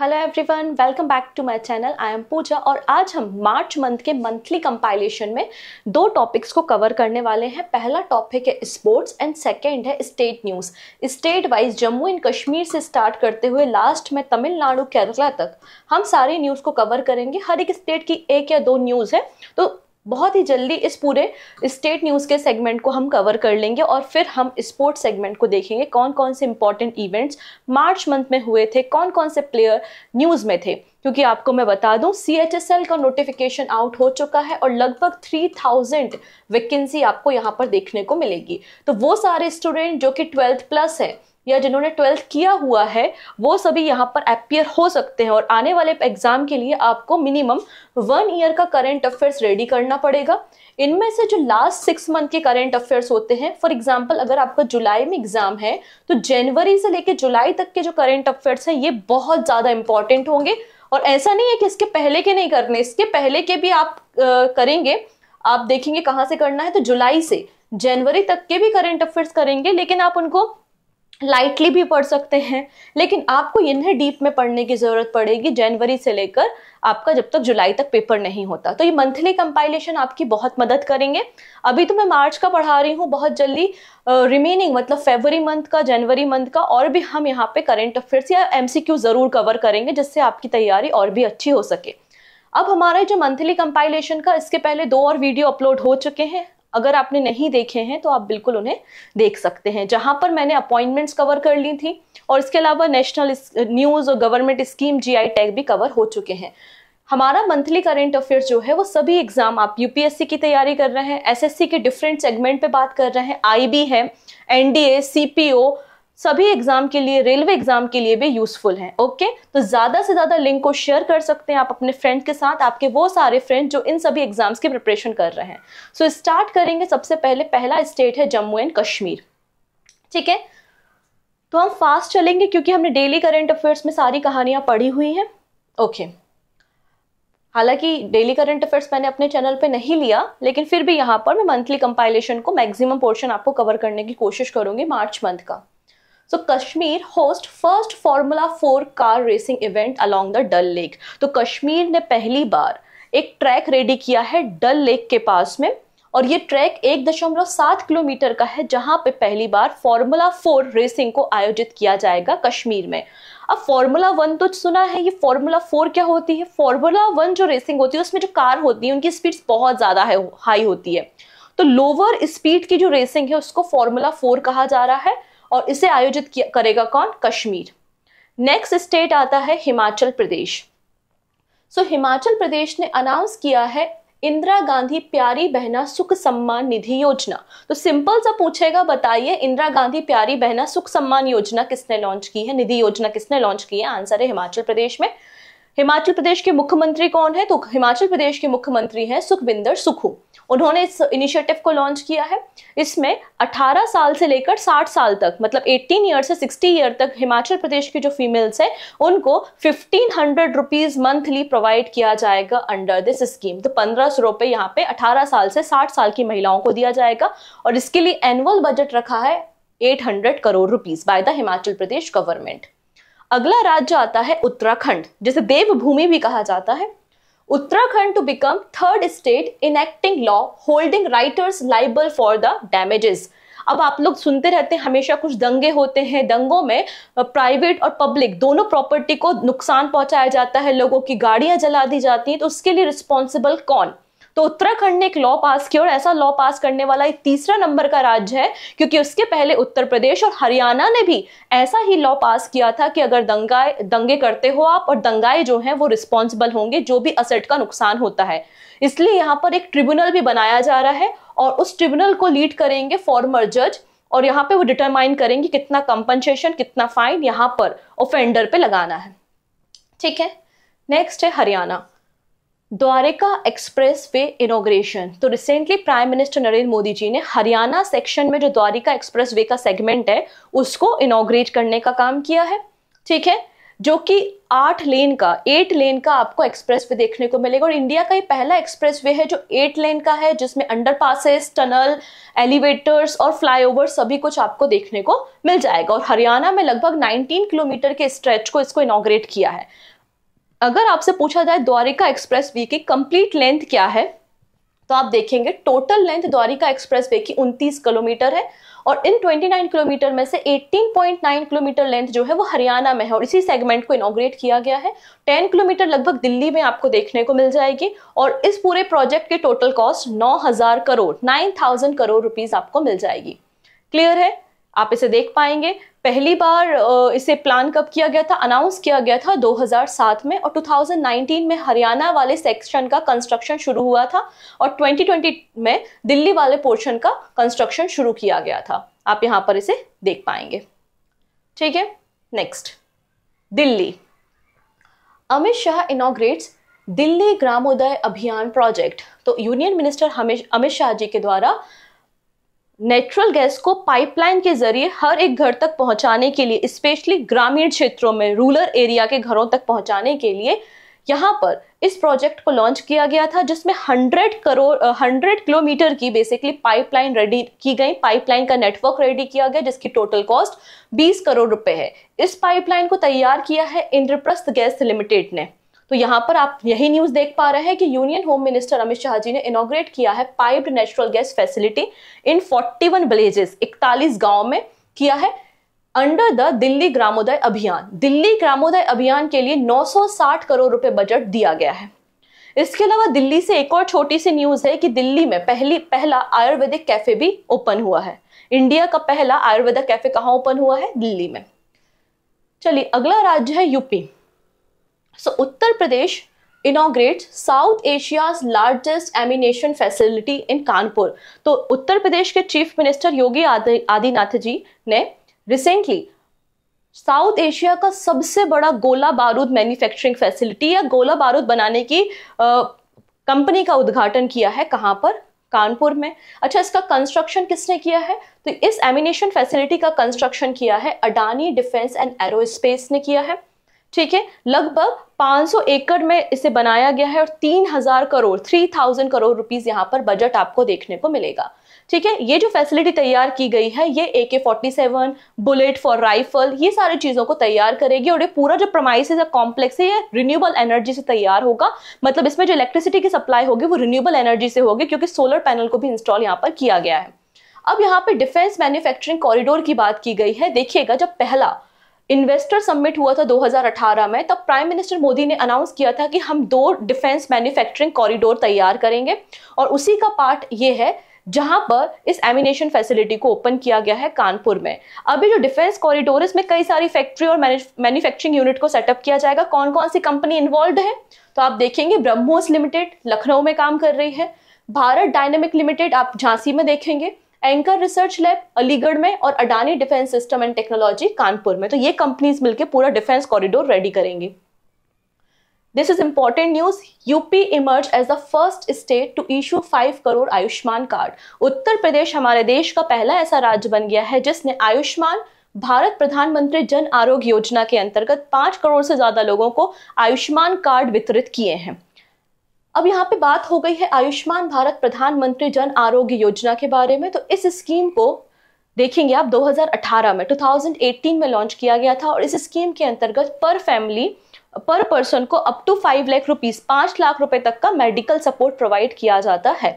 hello everyone welcome back to my channel I am Pooja और आज हम मार्च मंथ के मंथली कंपाइलेशन में दो टॉपिक्स को कवर करने वाले हैं पहला टॉपिक है स्पोर्ट्स एंड सेकंड है state news state wise Jammu and Kashmir से स्टार्ट करते हुए लास्ट में तमिलनाडु केरला तक हम सारी न्यूज़ को कवर करेंगे हर एक स्टेट की एक या दो न्यूज़ है तो बहुत ही जल्दी इस पूरे स्टेट न्यूज़ के सेगमेंट को हम कवर कर लेंगे और फिर हम स्पोर्ट्स सेगमेंट को देखेंगे कौन कौन से इंपॉर्टेंट इवेंट्स मार्च मंथ में हुए थे कौन कौन से प्लेयर न्यूज़ में थे क्योंकि आपको मैं बता दूं सी एच एस एल का नोटिफिकेशन आउट हो चुका है और लगभग थ्री थाउजेंड वैकेंसी आपको यहाँ पर देखने को मिलेगी तो वो सारे स्टूडेंट जो कि ट्वेल्थ प्लस है या जिन्होंने ट्वेल्थ किया हुआ है वो सभी यहाँ पर अपियर हो सकते हैं और आने वाले एग्जाम के लिए आपको मिनिमम वन ईयर का करेंट अफेयर्स रेडी करना पड़ेगा इनमें से जो लास्ट सिक्स मंथ के करेंट अफेयर्स होते हैं फॉर एग्जाम्पल अगर आपका जुलाई में एग्जाम है तो जनवरी से लेकर जुलाई तक के जो करेंट अफेयर्स हैं ये बहुत ज़्यादा इंपॉर्टेंट होंगे और ऐसा नहीं है कि इसके पहले के नहीं करने इसके पहले के भी आप आ, करेंगे आप देखेंगे कहाँ से करना है तो जुलाई से जनवरी तक के भी करंट अफेयर्स करेंगे लेकिन आप उनको लाइटली भी पढ़ सकते हैं लेकिन आपको इन्हें डीप में पढ़ने की ज़रूरत पड़ेगी जनवरी से लेकर आपका जब तक जुलाई तक पेपर नहीं होता तो ये मंथली कंपाइलेशन आपकी बहुत मदद करेंगे अभी तो मैं मार्च का पढ़ा रही हूँ बहुत जल्दी रिमेनिंग uh, मतलब फेबरी मंथ का जनवरी मंथ का और भी हम यहाँ पे करेंट अफेयर्स या एम ज़रूर कवर करेंगे जिससे आपकी तैयारी और भी अच्छी हो सके अब हमारे जो मंथली कंपाइलेशन का इसके पहले दो और वीडियो अपलोड हो चुके हैं अगर आपने नहीं देखे हैं तो आप बिल्कुल उन्हें देख सकते हैं जहां पर मैंने अपॉइंटमेंट्स कवर कर ली थी और इसके अलावा नेशनल न्यूज़ और गवर्नमेंट स्कीम जीआई टैग भी कवर हो चुके हैं हमारा मंथली करेंट अफेयर जो है वो सभी एग्जाम आप यूपीएससी की तैयारी कर रहे हैं एसएससी के डिफरेंट सेगमेंट पे बात कर रहे हैं आईबी है एनडीए सीपीओ सभी एग्जाम के लिए रेलवे एग्जाम के लिए भी यूजफुल है ओके तो ज़्यादा से ज़्यादा लिंक को शेयर कर सकते हैं आप अपने फ्रेंड के साथ आपके वो सारे फ्रेंड जो इन सभी एग्जाम्स की प्रिपरेशन कर रहे हैं सो so, स्टार्ट करेंगे सबसे पहले पहला स्टेट है जम्मू एंड कश्मीर ठीक है तो हम फास्ट चलेंगे क्योंकि हमने डेली करेंट अफेयर्स में सारी कहानियां पढ़ी हुई हैं ओके हालांकि डेली करंट अफेयर्स मैंने अपने चैनल पे नहीं लिया लेकिन फिर भी यहाँ पर मैं मंथली कंपाइलेशन को मैक्सिमम पोर्शन आपको कवर करने की कोशिश करूंगी मार्च मंथ का so Kashmir host first formula four car racing event along the Dal lake तो कश्मीर ने पहली बार एक ट्रैक रेडी किया है डल लेक के पास में और ये ट्रैक एक दशमलव सात किलोमीटर का है जहां पे पहली बार फॉर्मूला फोर रेसिंग को आयोजित किया जाएगा कश्मीर में अब फॉर्मूला वन तो सुना है ये फॉर्मूला फोर क्या होती है फॉर्मूला वन जो रेसिंग होती है उसमें जो कार होती है उनकी स्पीड बहुत ज़्यादा है हाई होती है तो लोअर स्पीड की जो रेसिंग है उसको फॉर्मूला फोर कहा जा रहा है और इसे आयोजित करेगा कौन कश्मीर नेक्स्ट स्टेट आता है हिमाचल प्रदेश सो so, हिमाचल प्रदेश ने अनाउंस किया है इंदिरा गांधी प्यारी बहना सुख सम्मान निधि योजना तो सिंपल सा पूछेगा बताइए इंदिरा गांधी प्यारी बहना सुख सम्मान योजना किसने लॉन्च की है निधि योजना किसने लॉन्च की है आंसर है हिमाचल प्रदेश में हिमाचल प्रदेश के मुख्यमंत्री कौन है तो हिमाचल प्रदेश के मुख्यमंत्री हैं सुखविंदर सुखू उन्होंने इस इनिशिएटिव को लॉन्च किया है इसमें 18 साल से लेकर 60 साल तक मतलब 18 ईयर से 60 ईयर तक हिमाचल प्रदेश के जो फीमेल्स हैं उनको fifteen hundred rupees monthly provide किया जाएगा अंडर दिस स्कीम तो पंद्रह सौ रुपये यहाँ पे 18 साल से 60 साल की महिलाओं को दिया जाएगा और इसके लिए एनुअल बजट रखा है 800 crore rupees by the Himachal Pradesh government अगला राज्य आता है उत्तराखंड जिसे देवभूमि भी कहा जाता है Uttarakhand to become third state enacting law holding writers liable for the damages अब आप लोग सुनते रहते हैं हमेशा कुछ दंगे होते हैं दंगों में प्राइवेट और पब्लिक दोनों प्रॉपर्टी को नुकसान पहुंचाया जाता है लोगों की गाड़ियां जला दी जाती हैं तो उसके लिए रिस्पॉन्सिबल कौन तो उत्तराखंड ने एक लॉ पास किया और ऐसा लॉ पास करने वाला एक तीसरा नंबर का राज्य है क्योंकि उसके पहले उत्तर प्रदेश और हरियाणा ने भी ऐसा ही लॉ पास किया था कि अगर दंगाए दंगे करते हो आप और दंगाए जो हैं वो रिस्पॉन्सिबल होंगे जो भी असेट का नुकसान होता है इसलिए यहाँ पर एक ट्रिब्यूनल भी बनाया जा रहा है और उस ट्रिब्यूनल को लीड करेंगे फॉर्मर जज और यहाँ पे वो डिटरमाइन करेंगे कितना कंपनसेशन कितना फाइन यहाँ पर ऑफेंडर पे लगाना है ठीक है नेक्स्ट है Haryana Dwarka expressway inauguration तो recently prime minister Narendra Modi ji ने हरियाणा सेक्शन में जो द्वारिका एक्सप्रेस वे का सेगमेंट है उसको इनोग्रेट करने का काम किया है ठीक है जो कि आठ लेन का एट लेन का आपको एक्सप्रेस वे देखने को मिलेगा और इंडिया का ये पहला एक्सप्रेस वे है जो एट लेन का है जिसमें अंडर पासेस टनल एलिवेटर्स और फ्लाईओवर सभी कुछ आपको देखने को मिल जाएगा और हरियाणा में लगभग 19 किलोमीटर के स्ट्रेच को इसको इनोग्रेट किया है अगर आपसे पूछा जाए द्वारिका एक्सप्रेस वे की कंप्लीट लेंथ क्या है तो आप देखेंगे total length Dwarika expressway की 29 किलोमीटर है और इन 29 किलोमीटर में से 18.9 किलोमीटर लेंथ जो है वो हरियाणा में है और इसी सेगमेंट को इनोग्रेट किया गया है 10 किलोमीटर लगभग दिल्ली में आपको देखने को मिल जाएगी और इस पूरे प्रोजेक्ट के total cost 9000 crore 9000 crore rupees आपको मिल जाएगी क्लियर है आप इसे देख पाएंगे पहली बार इसे प्लान कब किया गया था अनाउंस किया गया था 2007 में और 2019 में हरियाणा वाले सेक्शन का कंस्ट्रक्शन शुरू हुआ था और 2020 में दिल्ली वाले पोर्शन का कंस्ट्रक्शन शुरू किया गया था आप यहां पर इसे देख पाएंगे ठीक है next Delhi Amit Shah inaugurates Delhi Gramodaya Abhiyan project तो यूनियन मिनिस्टर अमित शाह जी के द्वारा नेचुरल गैस को पाइपलाइन के जरिए हर एक घर तक पहुंचाने के लिए स्पेशली ग्रामीण क्षेत्रों में रूरल एरिया के घरों तक पहुंचाने के लिए यहाँ पर इस प्रोजेक्ट को लॉन्च किया गया था जिसमें 100 करोड़ 100 किलोमीटर की बेसिकली पाइपलाइन रेडी की गई पाइपलाइन का नेटवर्क रेडी किया गया जिसकी टोटल कॉस्ट 20 करोड़ रुपए है इस पाइपलाइन को तैयार किया है इंद्रप्रस्थ गैस लिमिटेड ने तो यहाँ पर आप यही न्यूज देख पा रहे हैं कि union home minister Amit Shah ji ने इनोग्रेट किया है piped natural gas facility in 41 villages इकतालीस गांव में किया है अंडर द दिल्ली ग्रामोदय अभियान दिल्ली ग्रामोदय अभियान के लिए 960 करोड़ रुपए बजट दिया गया है इसके अलावा दिल्ली से एक और छोटी सी न्यूज है कि दिल्ली में पहली पहला आयुर्वेदिक कैफे भी ओपन हुआ है इंडिया का पहला आयुर्वेदिक कैफे कहाँ ओपन हुआ है दिल्ली में चलिए अगला राज्य है UP so Uttar Pradesh inaugurates south Asia's largest ammunition facility in Kanpur तो उत्तर प्रदेश के चीफ मिनिस्टर योगी आदिनाथ जी ने रिसेंटली साउथ एशिया का सबसे बड़ा गोला बारूद मैन्युफैक्चरिंग फैसिलिटी या गोला बारूद बनाने की कंपनी का उद्घाटन किया है कहाँ पर कानपुर में अच्छा इसका कंस्ट्रक्शन किसने किया है तो इस एमिनेशन फैसिलिटी का कंस्ट्रक्शन किया है अडानी डिफेंस एंड एरोस्पेस ने किया है ठीक है लगभग 500 एकड़ में इसे बनाया गया है और 3000 करोड़ 3000 करोड़ रुपीस यहां पर बजट आपको देखने को मिलेगा ठीक है ये जो फैसिलिटी तैयार की गई है ये A K forty seven bullet for rifle ये सारी चीज़ों को तैयार करेगी और ये पूरा जो प्रमाइस है कॉम्प्लेक्स है ये रिन्यूएबल एनर्जी से तैयार होगा मतलब इसमें जो इलेक्ट्रिसिटी की सप्लाई होगी वो रिन्यूएबल एनर्जी से होगी क्योंकि सोलर पैनल को भी इंस्टॉल यहाँ पर किया गया है अब यहाँ पे डिफेंस मैन्युफैक्चरिंग कॉरिडोर की बात की गई है देखिएगा जब पहला इन्वेस्टर समिट हुआ था 2018 में तब प्राइम मिनिस्टर मोदी ने अनाउंस किया था कि हम दो डिफेंस मैन्युफैक्चरिंग कॉरिडोर तैयार करेंगे और उसी का पार्ट ये है जहां पर इस एमिनेशन फैसिलिटी को ओपन किया गया है कानपुर में अभी जो डिफेंस कॉरिडोर है इसमें कई सारी फैक्ट्री और मैन्युफैक्चरिंग यूनिट को सेटअप किया जाएगा कौन कौन सी कंपनी इन्वॉल्व है तो आप देखेंगे ब्रह्मोस लिमिटेड लखनऊ में काम कर रही है भारत डायनेमिक लिमिटेड आप झांसी में देखेंगे एंकर रिसर्च लैब अलीगढ़ में और Adani defence system and technology Kanpur में तो ये कंपनीज मिलकर पूरा डिफेंस कॉरिडोर रेडी करेंगे this is important news UP emerge as the first state to issue five crore Ayushman card Uttar Pradesh हमारे देश का पहला ऐसा राज्य बन गया है जिसने आयुष्मान भारत प्रधानमंत्री जन आरोग्य योजना के अंतर्गत पांच करोड़ से ज्यादा लोगों को आयुष्मान कार्ड वितरित किए हैं अब यहाँ पे बात हो गई है आयुष्मान भारत प्रधानमंत्री जन आरोग्य योजना के बारे में तो इस स्कीम को देखेंगे आप 2018 में 2018 में लॉन्च किया गया था और इस स्कीम के अंतर्गत पर फैमिली पर पर्सन को up to five lakh rupees पांच लाख रुपए तक का मेडिकल सपोर्ट प्रोवाइड किया जाता है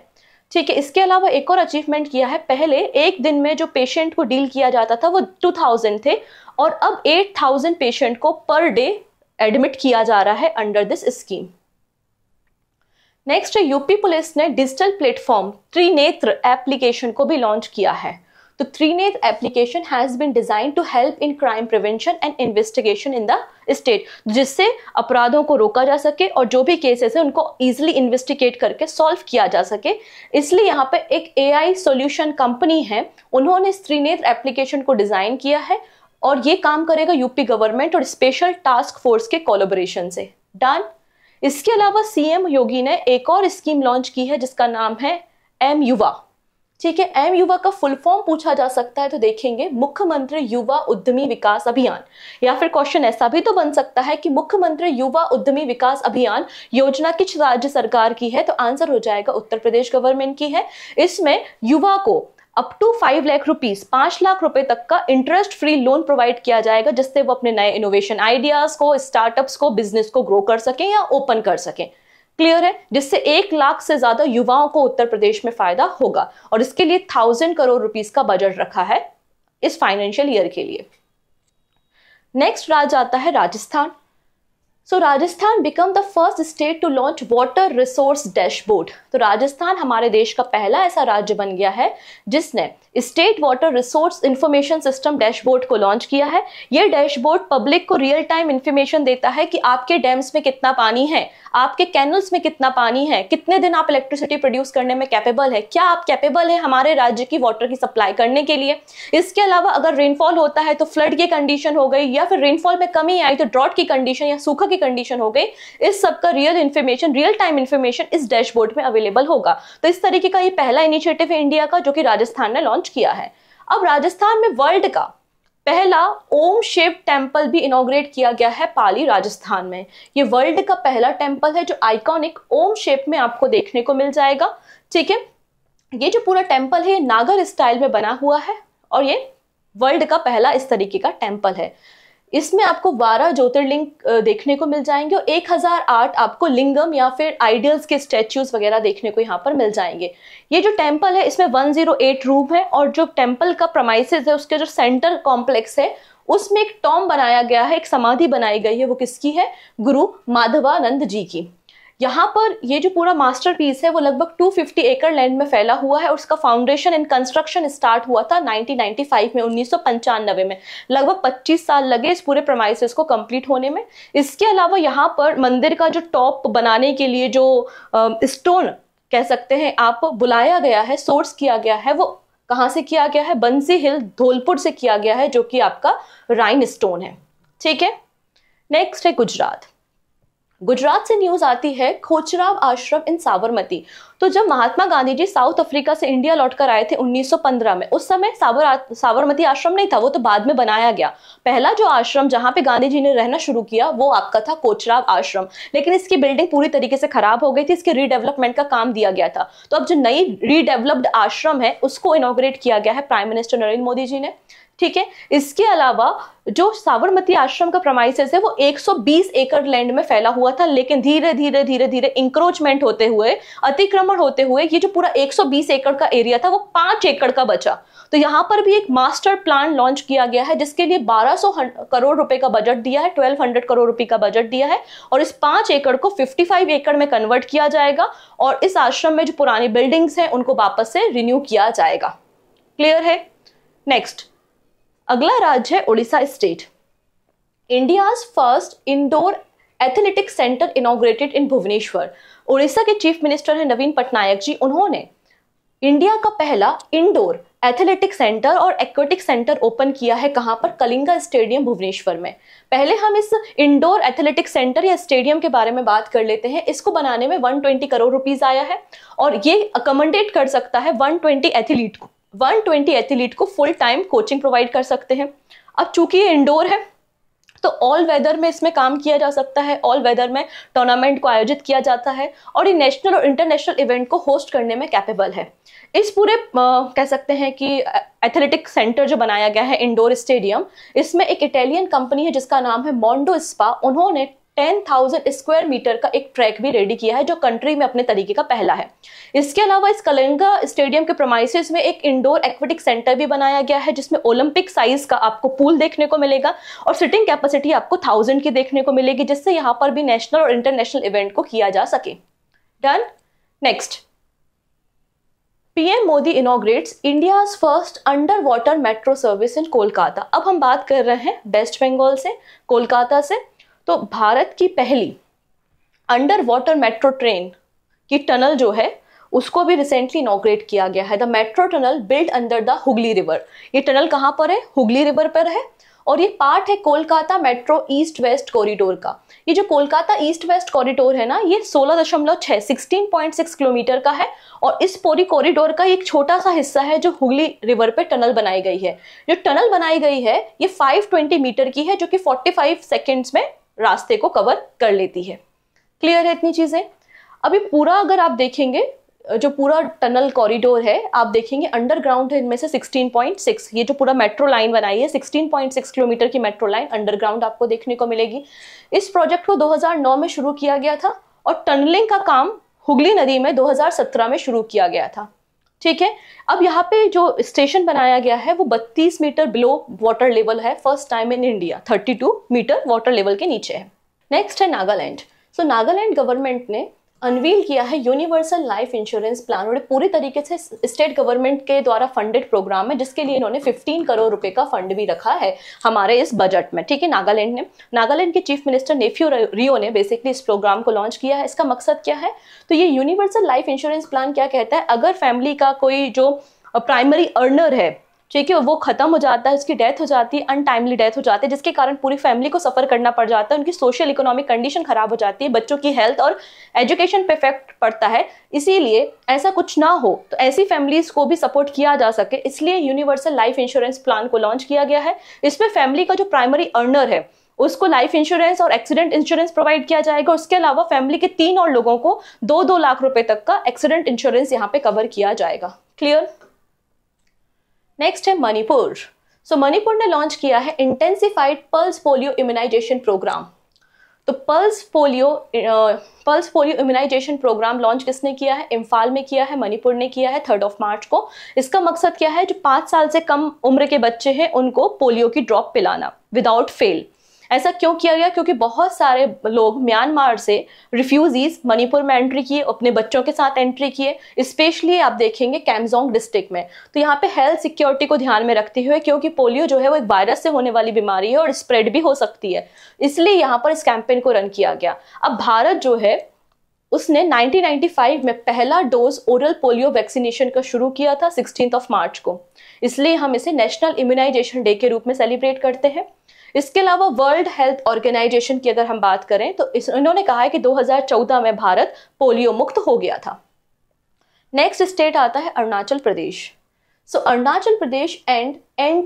ठीक है इसके अलावा एक और अचीवमेंट किया है पहले एक दिन में जो पेशेंट को डील किया जाता था वो 2000 थे और अब 8000 पेशेंट को पर डे एडमिट किया जा रहा है under this scheme next UP police ने डिजिटल प्लेटफॉर्म त्रिनेत्र एप्लीकेशन को भी लॉन्च किया है तो Trinetra application has been design to help in crime prevention and investigation in the state जिससे अपराधों को रोका जा सके और जो भी केसेस हैं उनको ईजिली इन्वेस्टिगेट करके सॉल्व किया जा सके इसलिए यहाँ पे एक ए आई सोल्यूशन कंपनी है उन्होंने इस त्रिनेत्र एप्लीकेशन को डिजाइन किया है और ये काम करेगा यूपी गवर्नमेंट और स्पेशल टास्क फोर्स के कोलोबरेशन से डन इसके अलावा सीएम योगी ने एक और स्कीम लॉन्च की है जिसका नाम है एम युवा ठीक है एम युवा का फुल फॉर्म पूछा जा सकता है तो देखेंगे मुख्यमंत्री युवा उद्यमी विकास अभियान या फिर क्वेश्चन ऐसा भी तो बन सकता है कि मुख्यमंत्री युवा उद्यमी विकास अभियान योजना किस राज्य सरकार की है तो आंसर हो जाएगा उत्तर प्रदेश गवर्नमेंट की है इसमें युवा को up to five lakh rupees पांच लाख रुपए तक का इंटरेस्ट फ्री लोन प्रोवाइड किया जाएगा जिससे वो अपने नए इनोवेशन आइडियाज को स्टार्टअप्स को बिजनेस को ग्रो कर सकें या ओपन कर सकें क्लियर है जिससे एक लाख से ज्यादा युवाओं को उत्तर प्रदेश में फायदा होगा और इसके लिए थाउजेंड करोड़ रुपीज का बजट रखा है इस फाइनेंशियल ईयर के लिए नेक्स्ट राज्य आता है Rajasthan so Rajasthan become the first state to launch water resource dashboard तो राजस्थान हमारे देश का पहला ऐसा राज्य बन गया है जिसने state water resource information system dashboard को लॉन्च किया है ये डैशबोर्ड पब्लिक को रियल टाइम इंफॉर्मेशन देता है कि आपके डैम्स में कितना पानी है आपके कैनल्स में कितना पानी है कितने दिन आप इलेक्ट्रिसिटी प्रोड्यूस करने में कैपेबल है क्या आप कैपेबल है हमारे राज्य की वाटर की सप्लाई करने के लिए इसके अलावा अगर रेनफॉल होता है तो फ्लड की कंडीशन हो गई या फिर रेनफॉल में कमी आई तो ड्रॉट की कंडीशन या सूखा की कंडीशन हो गई इस सब का real information real time information इस डैशबोर्ड में अवेलेबल अवेलेबल होगा तो इस तरीके का ये पहला इनिशिएटिव है इंडिया का जो कि राजस्थान ने लॉन्च किया है अब राजस्थान में वर्ल्ड का पहला ओम शिव टेम्पल भी इनोग्रेट किया गया है पाली राजस्थान में ये वर्ल्ड का पहला टेम्पल है जो आइकॉनिक ओम शेप में आपको देखने को मिल जाएगा ठीक है ये जो पूरा टेम्पल है नागर स्टाइल में बना हुआ है और ये वर्ल्ड का पहला इस तरीके का टेम्पल है इसमें आपको बारह ज्योतिर्लिंग देखने को मिल जाएंगे और एक आपको लिंगम या फिर आइडियल्स के स्टेच्यूज वगैरह देखने को यहाँ पर मिल जाएंगे ये जो टेम्पल है इसमें 108 रूम है और जो टेम्पल का प्रमाइसिस है उसके जो सेंटर कॉम्प्लेक्स है उसमें एक टॉम बनाया गया है एक समाधि बनाई गई है वो किसकी है गुरु माधवानंद जी की यहाँ पर ये जो पूरा पीस है वो लगभग 250 एकड़ लैंड में फैला हुआ है और उसका फाउंडेशन एंड कंस्ट्रक्शन स्टार्ट हुआ था 1995 में उन्नीस में लगभग 25 साल लगे इस पूरे प्रमाइसिस को कंप्लीट होने में इसके अलावा यहाँ पर मंदिर का जो टॉप बनाने के लिए जो स्टोन कह सकते हैं आप बुलाया गया है सोर्स किया गया है वो कहाँ से किया गया है बंसी हिल धोलपुर से किया गया है जो कि आपका राइन स्टोन है ठीक है नेक्स्ट है गुजरात गुजरात से न्यूज आती है खोचराव आश्रम इन साबरमती तो जब महात्मा गांधी जी साउथ अफ्रीका से इंडिया लौटकर आए थे 1915 में उस समय साबर साबरमती आश्रम नहीं था वो तो बाद में बनाया गया पहला जो आश्रम जहां पे गांधी जी ने रहना शुरू किया वो आपका था कोचराव आश्रम लेकिन इसकी बिल्डिंग पूरी तरीके से खराब हो गई थी इसके रीडेवलपमेंट का काम दिया गया था तो अब जो नई रीडेवलप्ड आश्रम है उसको इनोग्रेट किया गया है प्राइम मिनिस्टर नरेंद्र मोदी जी ने ठीक है इसके अलावा जो साबरमती आश्रम का प्रमाइसेस है वो 120 एकड़ लैंड में फैला हुआ था लेकिन धीरे धीरे धीरे धीरे इंक्रोचमेंट होते हुए अतिक्रमण होते हुए ये जो पूरा 120 एकड़ का एरिया था वो पांच एकड़ का बचा तो यहाँ पर भी एक मास्टर प्लान लॉन्च किया गया है जिसके लिए 1200 करोड़ रुपए का बजट दिया है 1200 करोड़ रुपए का बजट दिया है और इस पांच एकड़ को 55 एकड़ में कन्वर्ट किया जाएगा और इस आश्रम में जो पुरानी बिल्डिंग्स हैं उनको वापस से रिन्यू किया जाएगा क्लियर है नेक्स्ट अगला राज्य है Orissa state India first indoor athletic centre inaugurated in Bhubaneswar Orissa के चीफ मिनिस्टर हैं नवीन पटनायक जी उन्होंने इंडिया का पहला इंडोर एथलेटिक सेंटर और एक्वेटिक सेंटर ओपन किया है कहाँ पर कलिंगा स्टेडियम भुवनेश्वर में पहले हम इस इंडोर एथलेटिक सेंटर या स्टेडियम के बारे में बात कर लेते हैं इसको बनाने में 120 करोड़ रुपीस आया है और ये अकोमोडेट कर सकता है 120 एथलीट को 120 एथलीट को फुल टाइम कोचिंग प्रोवाइड कर सकते हैं अब चूंकि ये इंडोर है तो ऑल वेदर में इसमें काम किया जा सकता है ऑल वेदर में टूर्नामेंट को आयोजित किया जाता है और ये नेशनल और इंटरनेशनल इवेंट को होस्ट करने में कैपेबल है इस पूरे आ, कह सकते हैं कि एथलेटिक सेंटर जो बनाया गया है इंडोर स्टेडियम इसमें एक इटालियन कंपनी है जिसका नाम है मोंडो स्पा उन्होंने 10,000 स्क्वायर मीटर का एक ट्रैक भी रेडी किया है जो कंट्री में अपने तरीके का पहला है इसके अलावा इस कलंगा स्टेडियम के प्रमाइसिस में एक इंडोर एक्वेटिक सेंटर भी बनाया गया है जिसमें ओलंपिक साइज का आपको पूल देखने को मिलेगा और सिटिंग कैपेसिटी आपको थाउजेंड की देखने को मिलेगी जिससे यहाँ पर भी नेशनल और इंटरनेशनल इवेंट को किया जा सके done next PM Modi inaugurates India first under water metro service in Kolkata अब हम बात कर रहे हैं वेस्ट बंगाल से कोलकाता से तो भारत की पहली अंडर वाटर मेट्रो ट्रेन की टनल जो है उसको भी रिसेंटली इनोग्रेट किया गया है the metro tunnel build under the Hooghly river ये टनल कहाँ पर है हुगली रिवर पर है और ये पार्ट है Kolkata metro east west corridor का ये जो कोलकाता ईस्ट वेस्ट कॉरिडोर है ना ये सोलह दशमलव छः सिक्सटीन पॉइंट सिक्स किलोमीटर का है और इस पूरी कॉरिडोर का एक छोटा सा हिस्सा है जो हुगली रिवर पे टनल बनाई गई है जो टनल बनाई गई है ये 520 मीटर की है जो कि 45 सेकेंड्स में रास्ते को कवर कर लेती है क्लियर है इतनी चीज़ें अभी पूरा अगर आप देखेंगे जो पूरा टनल कॉरिडोर है आप देखेंगे अंडरग्राउंड है इनमें से 16.6 ये जो पूरा मेट्रो लाइन बनाई है 16.6 किलोमीटर की मेट्रो लाइन अंडरग्राउंड आपको देखने को मिलेगी इस प्रोजेक्ट को 2009 में शुरू किया गया था और टनलिंग का काम हुगली नदी में 2017 में शुरू किया गया था ठीक है अब यहाँ पे जो स्टेशन बनाया गया है वो 32 मीटर बिलो वाटर लेवल है first time in India 32 metre water level के नीचे है नेक्स्ट है Nagaland so so, Nagaland government ने अनवील किया है यूनिवर्सल लाइफ इंश्योरेंस प्लान और पूरी तरीके से स्टेट गवर्नमेंट के द्वारा फंडेड प्रोग्राम है जिसके लिए इन्होंने 15 करोड़ रुपए का फंड भी रखा है हमारे इस बजट में ठीक है नागालैंड ने नागालैंड के चीफ मिनिस्टर नेफ्यू रियो ने बेसिकली इस प्रोग्राम को लॉन्च किया है इसका मकसद क्या है तो ये यूनिवर्सल लाइफ इंश्योरेंस प्लान क्या कहता है अगर फैमिली का कोई जो प्राइमरी अर्नर है ठीक है वो खत्म हो जाता है उसकी डेथ हो जाती है अनटाइमली डेथ हो जाती है जिसके कारण पूरी फैमिली को सफर करना पड़ जाता है उनकी सोशल इकोनॉमिक कंडीशन खराब हो जाती है बच्चों की हेल्थ और एजुकेशन पे इफेक्ट पड़ता है इसीलिए ऐसा कुछ ना हो तो ऐसी फैमिलीज को भी सपोर्ट किया जा सके इसलिए यूनिवर्सल लाइफ इंश्योरेंस प्लान को लॉन्च किया गया है इसमें फैमिली का जो प्राइमरी अर्नर है उसको लाइफ इंश्योरेंस और एक्सीडेंट इंश्योरेंस प्रोवाइड किया जाएगा उसके अलावा फैमिली के तीन और लोगों को दो दो लाख रुपए तक का एक्सीडेंट इंश्योरेंस यहाँ पे कवर किया जाएगा क्लियर नेक्स्ट है मणिपुर सो so, मणिपुर ने लॉन्च किया है intensified pulse polio immunisation programme तो pulse polio pulse polio immunisation programme launch किसने किया है इम्फाल में किया है मणिपुर ने किया है थर्ड ऑफ मार्च को इसका मकसद क्या है जो पाँच साल से कम उम्र के बच्चे हैं उनको पोलियो की ड्रॉप पिलाना विदाउट फेल ऐसा क्यों किया गया क्योंकि बहुत सारे लोग म्यांमार से रिफ्यूजीज मणिपुर में एंट्री किए अपने बच्चों के साथ एंट्री किए स्पेशली आप देखेंगे कैमजोंग डिस्ट्रिक्ट में तो यहाँ पे हेल्थ सिक्योरिटी को ध्यान में रखते हुए क्योंकि पोलियो जो है वो एक वायरस से होने वाली बीमारी है और स्प्रेड भी हो सकती है इसलिए यहाँ पर इस कैंपेन को रन किया गया अब भारत जो है उसने 1995 में पहला डोज ओरल पोलियो वैक्सीनेशन का शुरू किया था सिक्सटीन ऑफ मार्च को इसलिए हम इसे नेशनल इम्यूनाइजेशन डे के रूप में सेलिब्रेट करते हैं इसके अलावा वर्ल्ड हेल्थ ऑर्गेनाइजेशन की अगर हम बात करें तो इन्होंने कहा है कि 2014 में भारत पोलियो मुक्त हो गया था नेक्स्ट स्टेट आता है Arunachal Pradesh so so, Arunachal Pradesh and an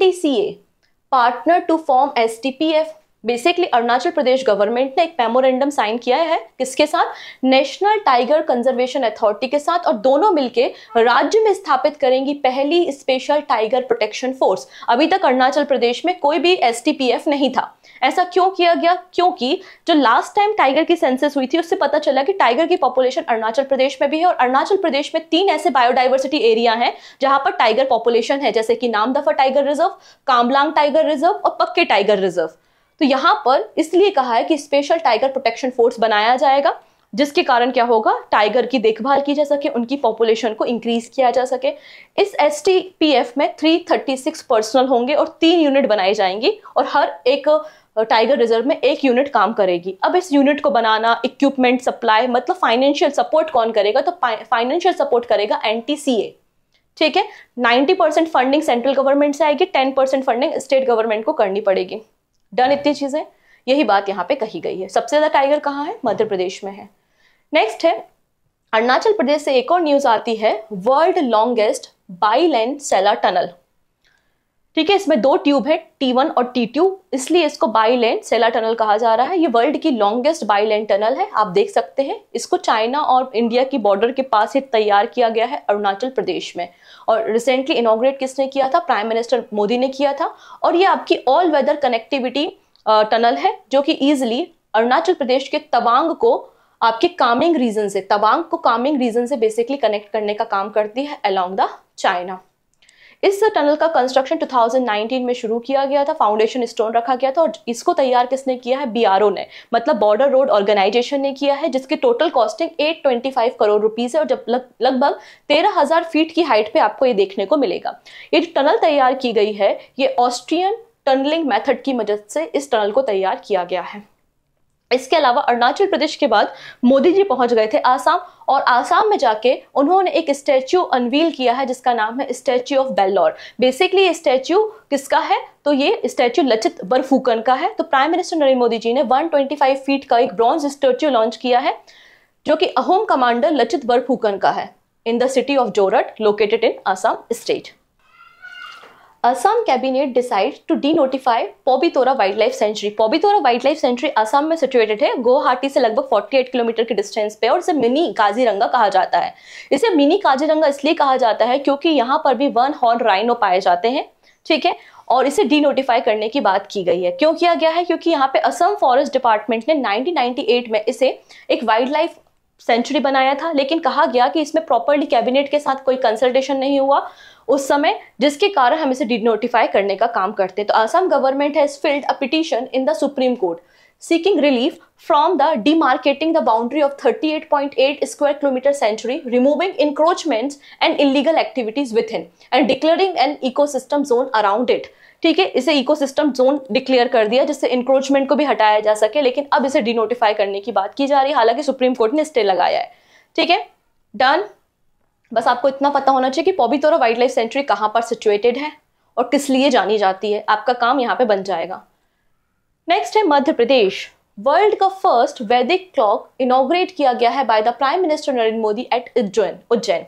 partner to form S T P F basically Arunachal Pradesh government ने एक मेमोरेंडम साइन किया है किसके साथ नेशनल टाइगर कंजर्वेशन अथॉरिटी के साथ और दोनों मिलके राज्य में स्थापित करेंगी पहली स्पेशल टाइगर प्रोटेक्शन फोर्स अभी तक अरुणाचल प्रदेश में कोई भी एस नहीं था ऐसा क्यों किया गया क्योंकि जो लास्ट टाइम टाइगर की सेंसस हुई थी उससे पता चला कि टाइगर की पॉपुलेशन अरुणाचल प्रदेश में भी है और अरुणाचल प्रदेश में तीन ऐसे बायोडाइवर्सिटी एरिया हैं जहां पर टाइगर पॉपुलेशन है जैसे कि Namdapha tiger reserve Kamlang tiger reserve और पक्के टाइगर रिजर्व तो यहां पर इसलिए कहा है कि स्पेशल टाइगर प्रोटेक्शन फोर्स बनाया जाएगा जिसके कारण क्या होगा टाइगर की देखभाल की जा सके उनकी पॉपुलेशन को इंक्रीज किया जा सके इस एस में 336 पर्सनल होंगे और तीन यूनिट बनाई जाएंगी और हर एक टाइगर रिजर्व में एक यूनिट काम करेगी अब इस यूनिट को बनाना इक्विपमेंट सप्लाई मतलब फाइनेंशियल सपोर्ट कौन करेगा तो फाइनेंशियल सपोर्ट करेगा एन ठीक है 90 परसेंट फंडिंग सेंट्रल गवर्नमेंट से आएगी 10 परसेंट फंडिंग स्टेट गवर्नमेंट को करनी पड़ेगी डन इतनी चीज़ें यही बात यहाँ पे कही गई है सबसे ज़्यादा टाइगर कहाँ है मध्य प्रदेश में है नेक्स्ट है अरुणाचल प्रदेश से एक और न्यूज़ आती है world longest bi lane Sela tunnel ठीक है इसमें दो ट्यूब है टी वन और टी टू इसलिए इसको बाई लैंड सेला टनल कहा जा रहा है ये वर्ल्ड की लॉन्गेस्ट बाई लैंड टनल है आप देख सकते हैं इसको चाइना और इंडिया की बॉर्डर के पास ही तैयार किया गया है अरुणाचल प्रदेश में और रिसेंटली इनोग्रेट किसने किया था प्राइम मिनिस्टर मोदी ने किया था और ये आपकी ऑल वेदर कनेक्टिविटी टनल है जो कि ईजिली अरुणाचल प्रदेश के तवांग को आपके कामिंग रीजन से तवांग को कामिंग रीजन से बेसिकली कनेक्ट करने का काम करती है अलोंग द चाइना इस टनल का कंस्ट्रक्शन 2019 में शुरू किया गया था फाउंडेशन स्टोन रखा गया था और इसको तैयार किसने किया है बी ने मतलब बॉर्डर रोड ऑर्गेनाइजेशन ने किया है जिसकी टोटल कॉस्टिंग 825 करोड़ रुपीज़ है और जब लगभग हजार फीट की हाइट पे आपको ये देखने को मिलेगा ये जो टनल तैयार की गई है ये ऑस्ट्रियन टनलिंग मेथड की मदद से इस टनल को तैयार किया गया है इसके अलावा अरुणाचल प्रदेश के बाद मोदी जी पहुंच गए थे आसाम और आसाम में जाके उन्होंने एक स्टैच्यू अनवील किया है जिसका नाम है स्टैच्यू ऑफ बेल्लोर बेसिकली ये स्टैच्यू किसका है तो ये स्टैच्यू लचित बरफूकन का है तो प्राइम मिनिस्टर नरेंद्र मोदी जी ने 125 फीट का एक ब्रॉन्ज स्टैच्यू लॉन्च किया है जो कि अहोम कमांडर लचित बरफूकन का है in the city of Jorhat located in Assam state Assam cabinet decide to denotify Pobitora wildlife sanctuary Pobitora wildlife sanctuary Assam में सिचुएटेड है गुवाहाटी से लगभग 48 किलोमीटर के डिस्टेंस पे और इसे मिनी काजीरंगा कहा जाता है इसे मिनी काजीरंगा इसलिए कहा जाता है क्योंकि यहाँ पर भी वन हॉर्न राइनो पाए जाते हैं ठीक है और इसे डी नोटिफाई करने की बात की गई है क्यों किया गया है क्योंकि यहाँ पे असम फॉरेस्ट डिपार्टमेंट ने नाइनटीन में इसे एक वाइल्ड लाइफ सेंचुरी बनाया था लेकिन कहा गया कि इसमें प्रॉपरली कैबिनेट के साथ कोई कंसल्टेशन नहीं हुआ उस समय जिसके कारण हम इसे डिनोटिफाई करने का काम करते हैं तो Assam government has filed a petition in the supreme court seeking relief from the demarcating the boundary of 38.8 square kilometre sanctuary removing encroachments and illegal activities within and declaring an ecosystem zone around it ठीक है इसे eco ecosystem zone declare कर दिया जिससे encroachment को भी हटाया जा सके लेकिन अब इसे डिनोटिफाई करने की बात की जा रही है हालांकि सुप्रीम कोर्ट ने स्टे लगाया है ठीक है डन बस आपको इतना पता होना चाहिए कि पॉबीतोरा वाइल्ड लाइफ सेंचुरी कहाँ पर सिचुएटेड है और किस लिए जानी जाती है आपका काम यहाँ पे बन जाएगा नेक्स्ट है मध्य प्रदेश वर्ल्ड का फर्स्ट वैदिक क्लॉक इनोग्रेट किया गया है by the prime minister Narendra Modi at Ujjain Ujjain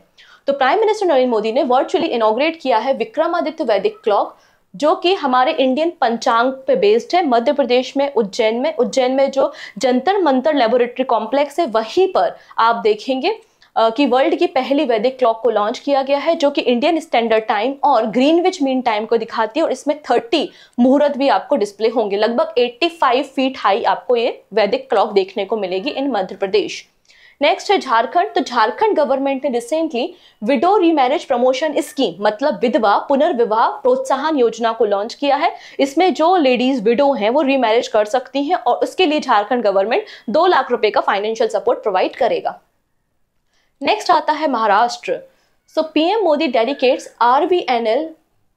तो प्राइम मिनिस्टर नरेंद्र मोदी ने वर्चुअली इनोग्रेट किया है विक्रमादित्य वैदिक क्लॉक जो कि हमारे इंडियन पंचांग पे बेस्ड है मध्य प्रदेश में उज्जैन में उज्जैन में जो जंतर मंतर लेबोरेटरी कॉम्प्लेक्स है वहीं पर आप देखेंगे की वर्ल्ड की पहली वैदिक क्लॉक को लॉन्च किया गया है जो कि इंडियन स्टैंडर्ड टाइम और ग्रीनविच मीन टाइम को दिखाती है और इसमें थर्टी मुहूर्त भी आपको डिस्प्ले होंगे लगभग 85 फीट हाई आपको ये वैदिक क्लॉक देखने को मिलेगी इन मध्य प्रदेश नेक्स्ट है झारखंड तो झारखंड गवर्नमेंट ने recently widow remarriage promotion scheme मतलब विधवा पुनर्विवाह प्रोत्साहन योजना को लॉन्च किया है इसमें जो लेडीज विडो हैं वो रीमैरिज कर सकती हैं और उसके लिए झारखंड गवर्नमेंट दो लाख रुपए का फाइनेंशियल सपोर्ट प्रोवाइड करेगा नेक्स्ट आता है Maharashtra so PM Modi dedicates एल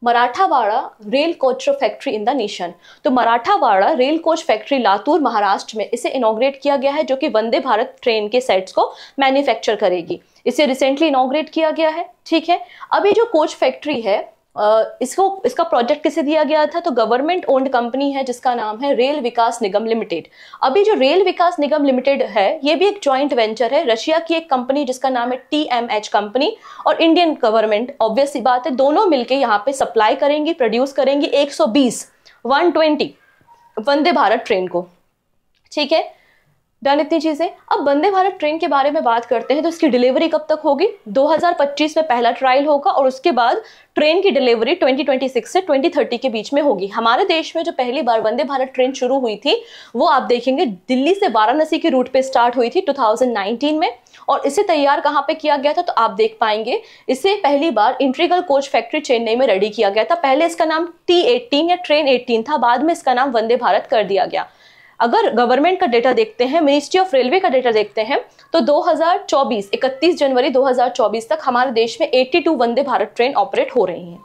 Marathwada rail coach factory in the nation तो Marathwada rail coach factory Latur Maharashtra में इसे इनोग्रेट किया गया है जो कि वंदे भारत ट्रेन के सेट्स को मैन्युफैक्चर करेगी इसे रिसेंटली इनोग्रेट किया गया है ठीक है अभी जो कोच फैक्ट्री है इसको इसका प्रोजेक्ट किसे दिया गया था तो गवर्नमेंट ओन्ड कंपनी है जिसका नाम है रेल विकास निगम लिमिटेड अभी जो रेल विकास निगम लिमिटेड है ये भी एक ज्वाइंट वेंचर है रशिया की एक कंपनी जिसका नाम है टी एम एच कंपनी और इंडियन गवर्नमेंट ऑब्वियस सी बात है दोनों मिलकर यहाँ पे सप्लाई करेंगी प्रोड्यूस करेंगी एक सौ वंदे भारत ट्रेन को ठीक है डन इतनी चीज़ें अब वंदे भारत ट्रेन के बारे में बात करते हैं तो इसकी डिलीवरी कब तक होगी 2025 में पहला ट्रायल होगा और उसके बाद ट्रेन की डिलीवरी 2026 से 2030 के बीच में होगी हमारे देश में जो पहली बार वंदे भारत ट्रेन शुरू हुई थी वो आप देखेंगे दिल्ली से वाराणसी के रूट पे स्टार्ट हुई थी 2019 में और इसे तैयार कहाँ पे किया गया था तो आप देख पाएंगे इसे पहली बार इंट्रीगल कोच फैक्ट्री चेन्नई में रेडी किया गया था पहले इसका नाम टी एटीन या ट्रेन एटीन था बाद में इसका नाम वंदे भारत कर दिया गया अगर गवर्नमेंट का डेटा देखते हैं मिनिस्ट्री ऑफ रेलवे का डेटा देखते हैं तो 2024 31 जनवरी 2024 तक हमारे देश में 82 वंदे भारत ट्रेन ऑपरेट हो रही हैं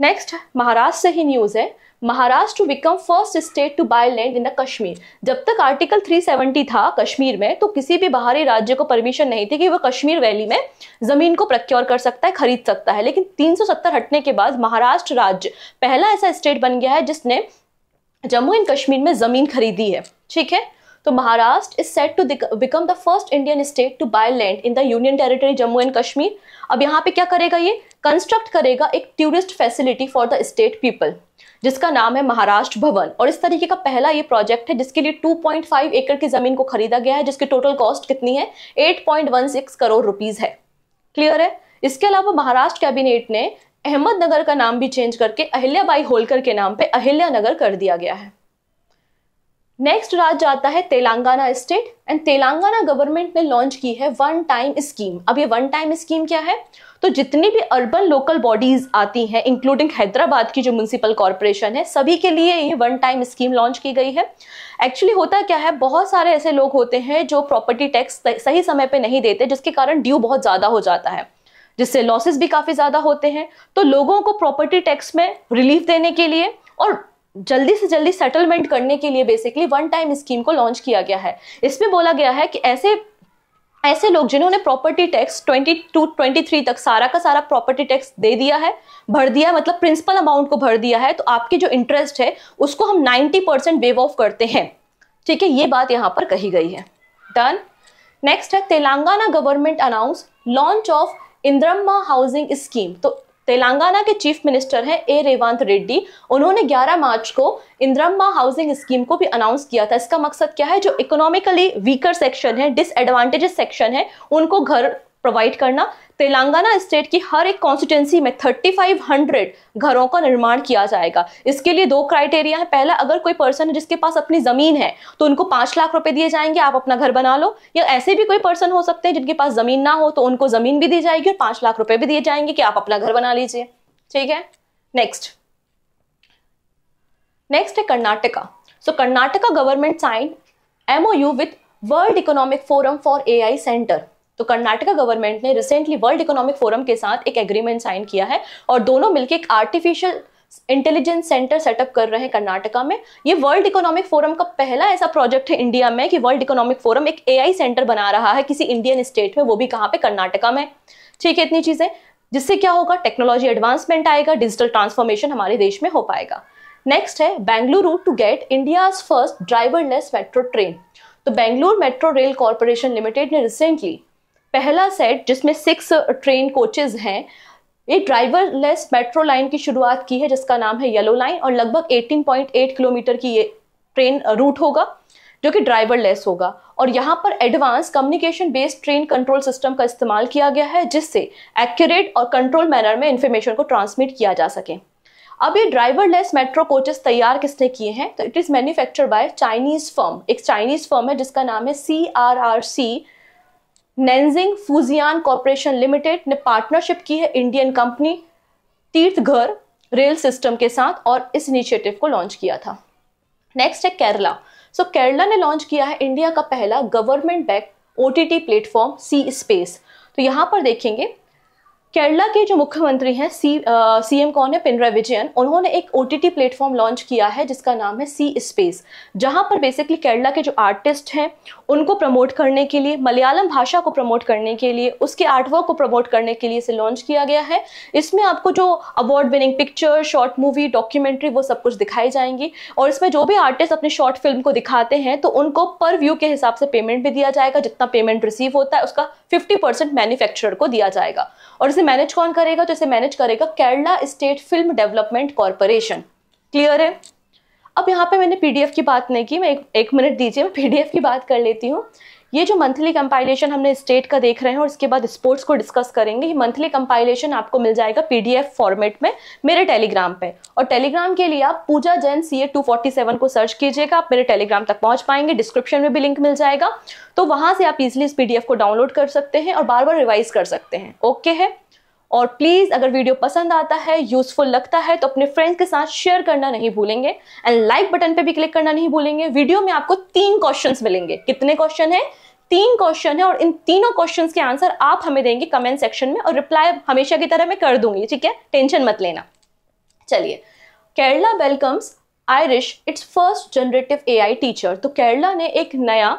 नेक्स्ट महाराष्ट्र से ही न्यूज़ है Maharashtra to become first state to buy land in the Kashmir जब तक आर्टिकल 370 था कश्मीर में तो किसी भी बाहरी राज्य को परमिशन नहीं थी कि वह कश्मीर वैली में जमीन को प्रक्योर कर सकता है खरीद सकता है लेकिन 370 हटने के बाद महाराष्ट्र राज्य पहला ऐसा स्टेट बन गया है जिसने जम्मू एंड कश्मीर में ज़मीन खरीदी है ठीक है तो Maharashtra is set to become the first Indian state to buy land in the union territory Jammu and Kashmir अब यहाँ पे क्या करेगा ये कंस्ट्रक्ट करेगा एक tourist facility for the state people जिसका नाम है महाराष्ट्र भवन और इस तरीके का पहला ये प्रोजेक्ट है जिसके लिए 2.5 एकड़ की जमीन को खरीदा गया है जिसकी टोटल कॉस्ट कितनी है 8.16 करोड़ रुपीज है क्लियर है इसके अलावा महाराष्ट्र कैबिनेट ने अहमदनगर का नाम भी चेंज करके अहिल्याबाई होलकर के नाम पे अहिल्यानगर कर दिया गया है नेक्स्ट राज्य आता है Telangana state and Telangana government ने लॉन्च की है वन टाइम स्कीम अब ये वन टाइम स्कीम क्या है तो जितनी भी अर्बन लोकल बॉडीज आती हैं इंक्लूडिंग हैदराबाद की जो म्यूनसिपल कॉरपोरेशन है सभी के लिए ये वन टाइम स्कीम लॉन्च की गई है एक्चुअली होता क्या है बहुत सारे ऐसे लोग होते हैं जो प्रॉपर्टी टैक्स सही समय पर नहीं देते जिसके कारण ड्यू बहुत ज़्यादा हो जाता है जिससे लॉसेस भी काफ़ी ज़्यादा होते हैं तो लोगों को प्रॉपर्टी टैक्स में रिलीफ देने के लिए और जल्दी से जल्दी सेटलमेंट करने के लिए बेसिकली वन टाइम स्कीम को लॉन्च किया गया है इसमें बोला गया है कि ऐसे ऐसे लोग जिन्होंने प्रॉपर्टी टैक्स 22 23 तक सारा का सारा प्रॉपर्टी टैक्स दे दिया है भर दिया मतलब प्रिंसिपल अमाउंट को भर दिया है तो आपकी जो इंटरेस्ट है उसको हम 90 परसेंट वेव ऑफ करते हैं ठीक है ये बात यहाँ पर कही गई है डन नेक्स्ट है Telangana government announce launch of Indiramma housing scheme तो तेलंगाना के चीफ मिनिस्टर हैं ए रेवंत रेड्डी उन्होंने 11 मार्च को इंद्रम्मा हाउसिंग स्कीम को भी अनाउंस किया था इसका मकसद क्या है जो इकोनॉमिकली वीकर सेक्शन है डिसएडवांटेज सेक्शन है उनको घर प्रोवाइड करना तेलंगाना स्टेट की हर एक कॉन्स्टिट्यूंसी में 3500 घरों का निर्माण किया जाएगा इसके लिए दो क्राइटेरिया है पहला अगर कोई पर्सन है जिसके पास अपनी जमीन है तो उनको पांच लाख रुपए दिए जाएंगे आप अपना घर बना लो या ऐसे भी कोई पर्सन हो सकते हैं जिनके पास जमीन ना हो तो उनको जमीन भी दी जाएगी और पांच लाख रुपए भी दिए जाएंगे कि आप अपना घर बना लीजिए ठीक है नेक्स्ट नेक्स्ट है Karnataka so Karnataka government sign MoU with World Economic Forum for AI centre तो कर्नाटका गवर्नमेंट ने रिसेंटली वर्ल्ड इकोनॉमिक फोरम के साथ एक एग्रीमेंट साइन किया है और दोनों मिलकर एक आर्टिफिशियल इंटेलिजेंस सेंटर सेटअप कर रहे हैं कर्नाटका में ये वर्ल्ड इकोनॉमिक फोरम का पहला ऐसा प्रोजेक्ट है इंडिया में कि वर्ल्ड इकोनॉमिक फोरम एक एआई सेंटर बना रहा है किसी इंडियन स्टेट में वो भी कहाँ पे कर्नाटका में ठीक है इतनी चीज़ें जिससे क्या होगा टेक्नोलॉजी एडवांसमेंट आएगा डिजिटल ट्रांसफॉर्मेशन हमारे देश में हो पाएगा नेक्स्ट है Bengaluru to get India first driverless metro train तो Bengaluru metro rail corporation limited ने रिसेंटली पहला सेट जिसमें सिक्स ट्रेन कोचेज हैं ये लेस मेट्रो लाइन की शुरुआत की है जिसका नाम है येलो लाइन और लगभग 18.8 किलोमीटर की ये ट्रेन रूट uh, होगा जो कि लेस होगा और यहाँ पर advance communication based train control system का इस्तेमाल किया गया है जिससे एक्यूरेट और कंट्रोल मैनर में इंफॉर्मेशन को ट्रांसमिट किया जा सके अब ये ड्राइवरलेस मेट्रो कोचेस तैयार किसने किए हैं तो it is manufacture by Chinese firm एक चाइनीज़ फर्म है जिसका नाम है C R R C Nanjing Fujian corporation limited ने पार्टनरशिप की है Indian company Titagarh rail system के साथ और इस इनिशिएटिव को लॉन्च किया था नेक्स्ट है केरला सो so, केरला ने लॉन्च किया है इंडिया का पहला government back O T platform C space तो यहाँ पर देखेंगे केरला के जो मुख्यमंत्री हैं सी सीएम कौन है पिनरा विजयन उन्होंने एक ओ टी प्लेटफॉर्म लॉन्च किया है जिसका नाम है सी स्पेस जहां पर बेसिकली केरला के जो आर्टिस्ट हैं उनको प्रमोट करने के लिए मलयालम भाषा को प्रमोट करने के लिए उसके आर्टवर्क को प्रमोट करने के लिए इसे लॉन्च किया गया है इसमें आपको जो award winning picture short movie documentary वो सब कुछ दिखाई जाएंगी और इसमें जो भी आर्टिस्ट अपने शॉर्ट फिल्म को दिखाते हैं तो उनको पर व्यू के हिसाब से पेमेंट भी दिया जाएगा जितना पेमेंट रिसीव होता है उसका फिफ्टी परसेंट मैन्युफैक्चरर को दिया जाएगा और इसे मैनेज कौन करेगा तो इसे मैनेज करेगा Kerala state film development corporation clear है अब यहाँ पे मैंने पीडीएफ की बात नहीं की मैं एक, एक मिनट दीजिए मैं पीडीएफ की बात कर लेती हूँ ये जो मंथली कंपाइलेशन हमने स्टेट का देख रहे हैं और इसके बाद स्पोर्ट्स को डिस्कस करेंगे ये मंथली कंपाइलेशन आपको मिल जाएगा पीडीएफ फॉर्मेट में मेरे टेलीग्राम पे और टेलीग्राम के लिए आप Pooja Jain C A two forty seven को सर्च कीजिएगा आप मेरे टेलीग्राम तक पहुंच पाएंगे डिस्क्रिप्शन में भी लिंक मिल जाएगा तो वहां से आप इजिली इस पीडीएफ को डाउनलोड कर सकते हैं और बार बार रिवाइज कर सकते हैं ओके है और प्लीज़ अगर वीडियो पसंद आता है यूजफुल लगता है तो अपने फ्रेंड्स के साथ शेयर करना नहीं भूलेंगे एंड लाइक बटन पे भी क्लिक करना नहीं भूलेंगे वीडियो में आपको तीन क्वेश्चंस मिलेंगे कितने क्वेश्चन है तीन क्वेश्चन है और इन तीनों क्वेश्चंस के आंसर आप हमें देंगे कमेंट सेक्शन में और रिप्लाई हमेशा की तरह मैं कर दूंगी ठीक है टेंशन मत लेना चलिए Kerala welcomes Iris its first generative AI teacher तो केरला ने एक नया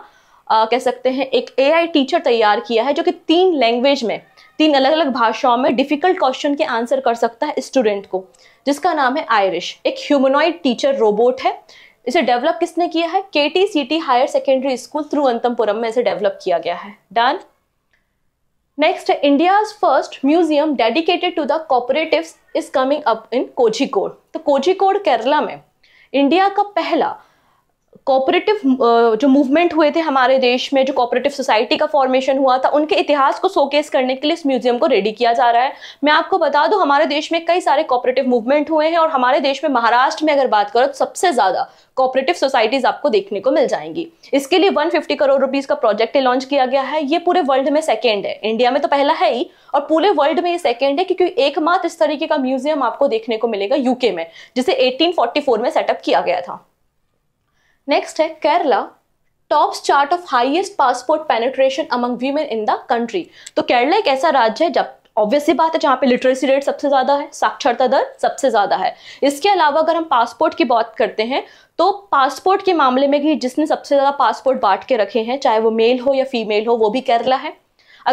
आ, कह सकते हैं एक आई टीचर तैयार किया है जो कि तीन लैंग्वेज में तीन अलग अलग भाषाओं में डिफिकल्ट क्वेश्चन के आंसर कर सकता है स्टूडेंट को जिसका नाम है आयरिश एक ह्यूमनॉइड टीचर रोबोट है इसे डेवलप किसने किया है के T C T higher secondary school अंतमपुरम में इसे डेवलप किया गया है done next India's first museum dedicated to the cooperatives is coming up in Kozhikode तो कोझिकोड केरला में इंडिया का पहला कोऑपरेटिव uh, जो मूवमेंट हुए थे हमारे देश में जो कोऑपरेटिव सोसाइटी का फॉर्मेशन हुआ था उनके इतिहास को शोकेस करने के लिए इस म्यूजियम को रेडी किया जा रहा है मैं आपको बता दूं हमारे देश में कई सारे कोऑपरेटिव मूवमेंट हुए हैं और हमारे देश में महाराष्ट्र में अगर बात करो तो सबसे ज़्यादा कोऑपरेटिव सोसाइटीज आपको देखने को मिल जाएंगी इसके लिए वन करोड़ रुपीज का प्रोजेक्ट लॉन्च किया गया है ये पूरे वर्ल्ड में सेकेंड है इंडिया में तो पहला है ही और पूरे वर्ल्ड में ये सेकेंड है क्योंकि एकमात्र इस तरीके का म्यूजियम आपको देखने को मिलेगा यूके में जिसे एटीन में सेटअप किया गया था नेक्स्ट है Kerala tops chart of highest passport penetration among women in the country तो केरला एक ऐसा राज्य है जब ऑब्वियसली बात है जहाँ पे लिटरेसी रेट सबसे ज़्यादा है साक्षरता दर सबसे ज़्यादा है इसके अलावा अगर हम पासपोर्ट की बात करते हैं तो पासपोर्ट के मामले में भी जिसने सबसे ज़्यादा पासपोर्ट बांट के रखे हैं चाहे वो मेल हो या फीमेल हो वो भी केरला है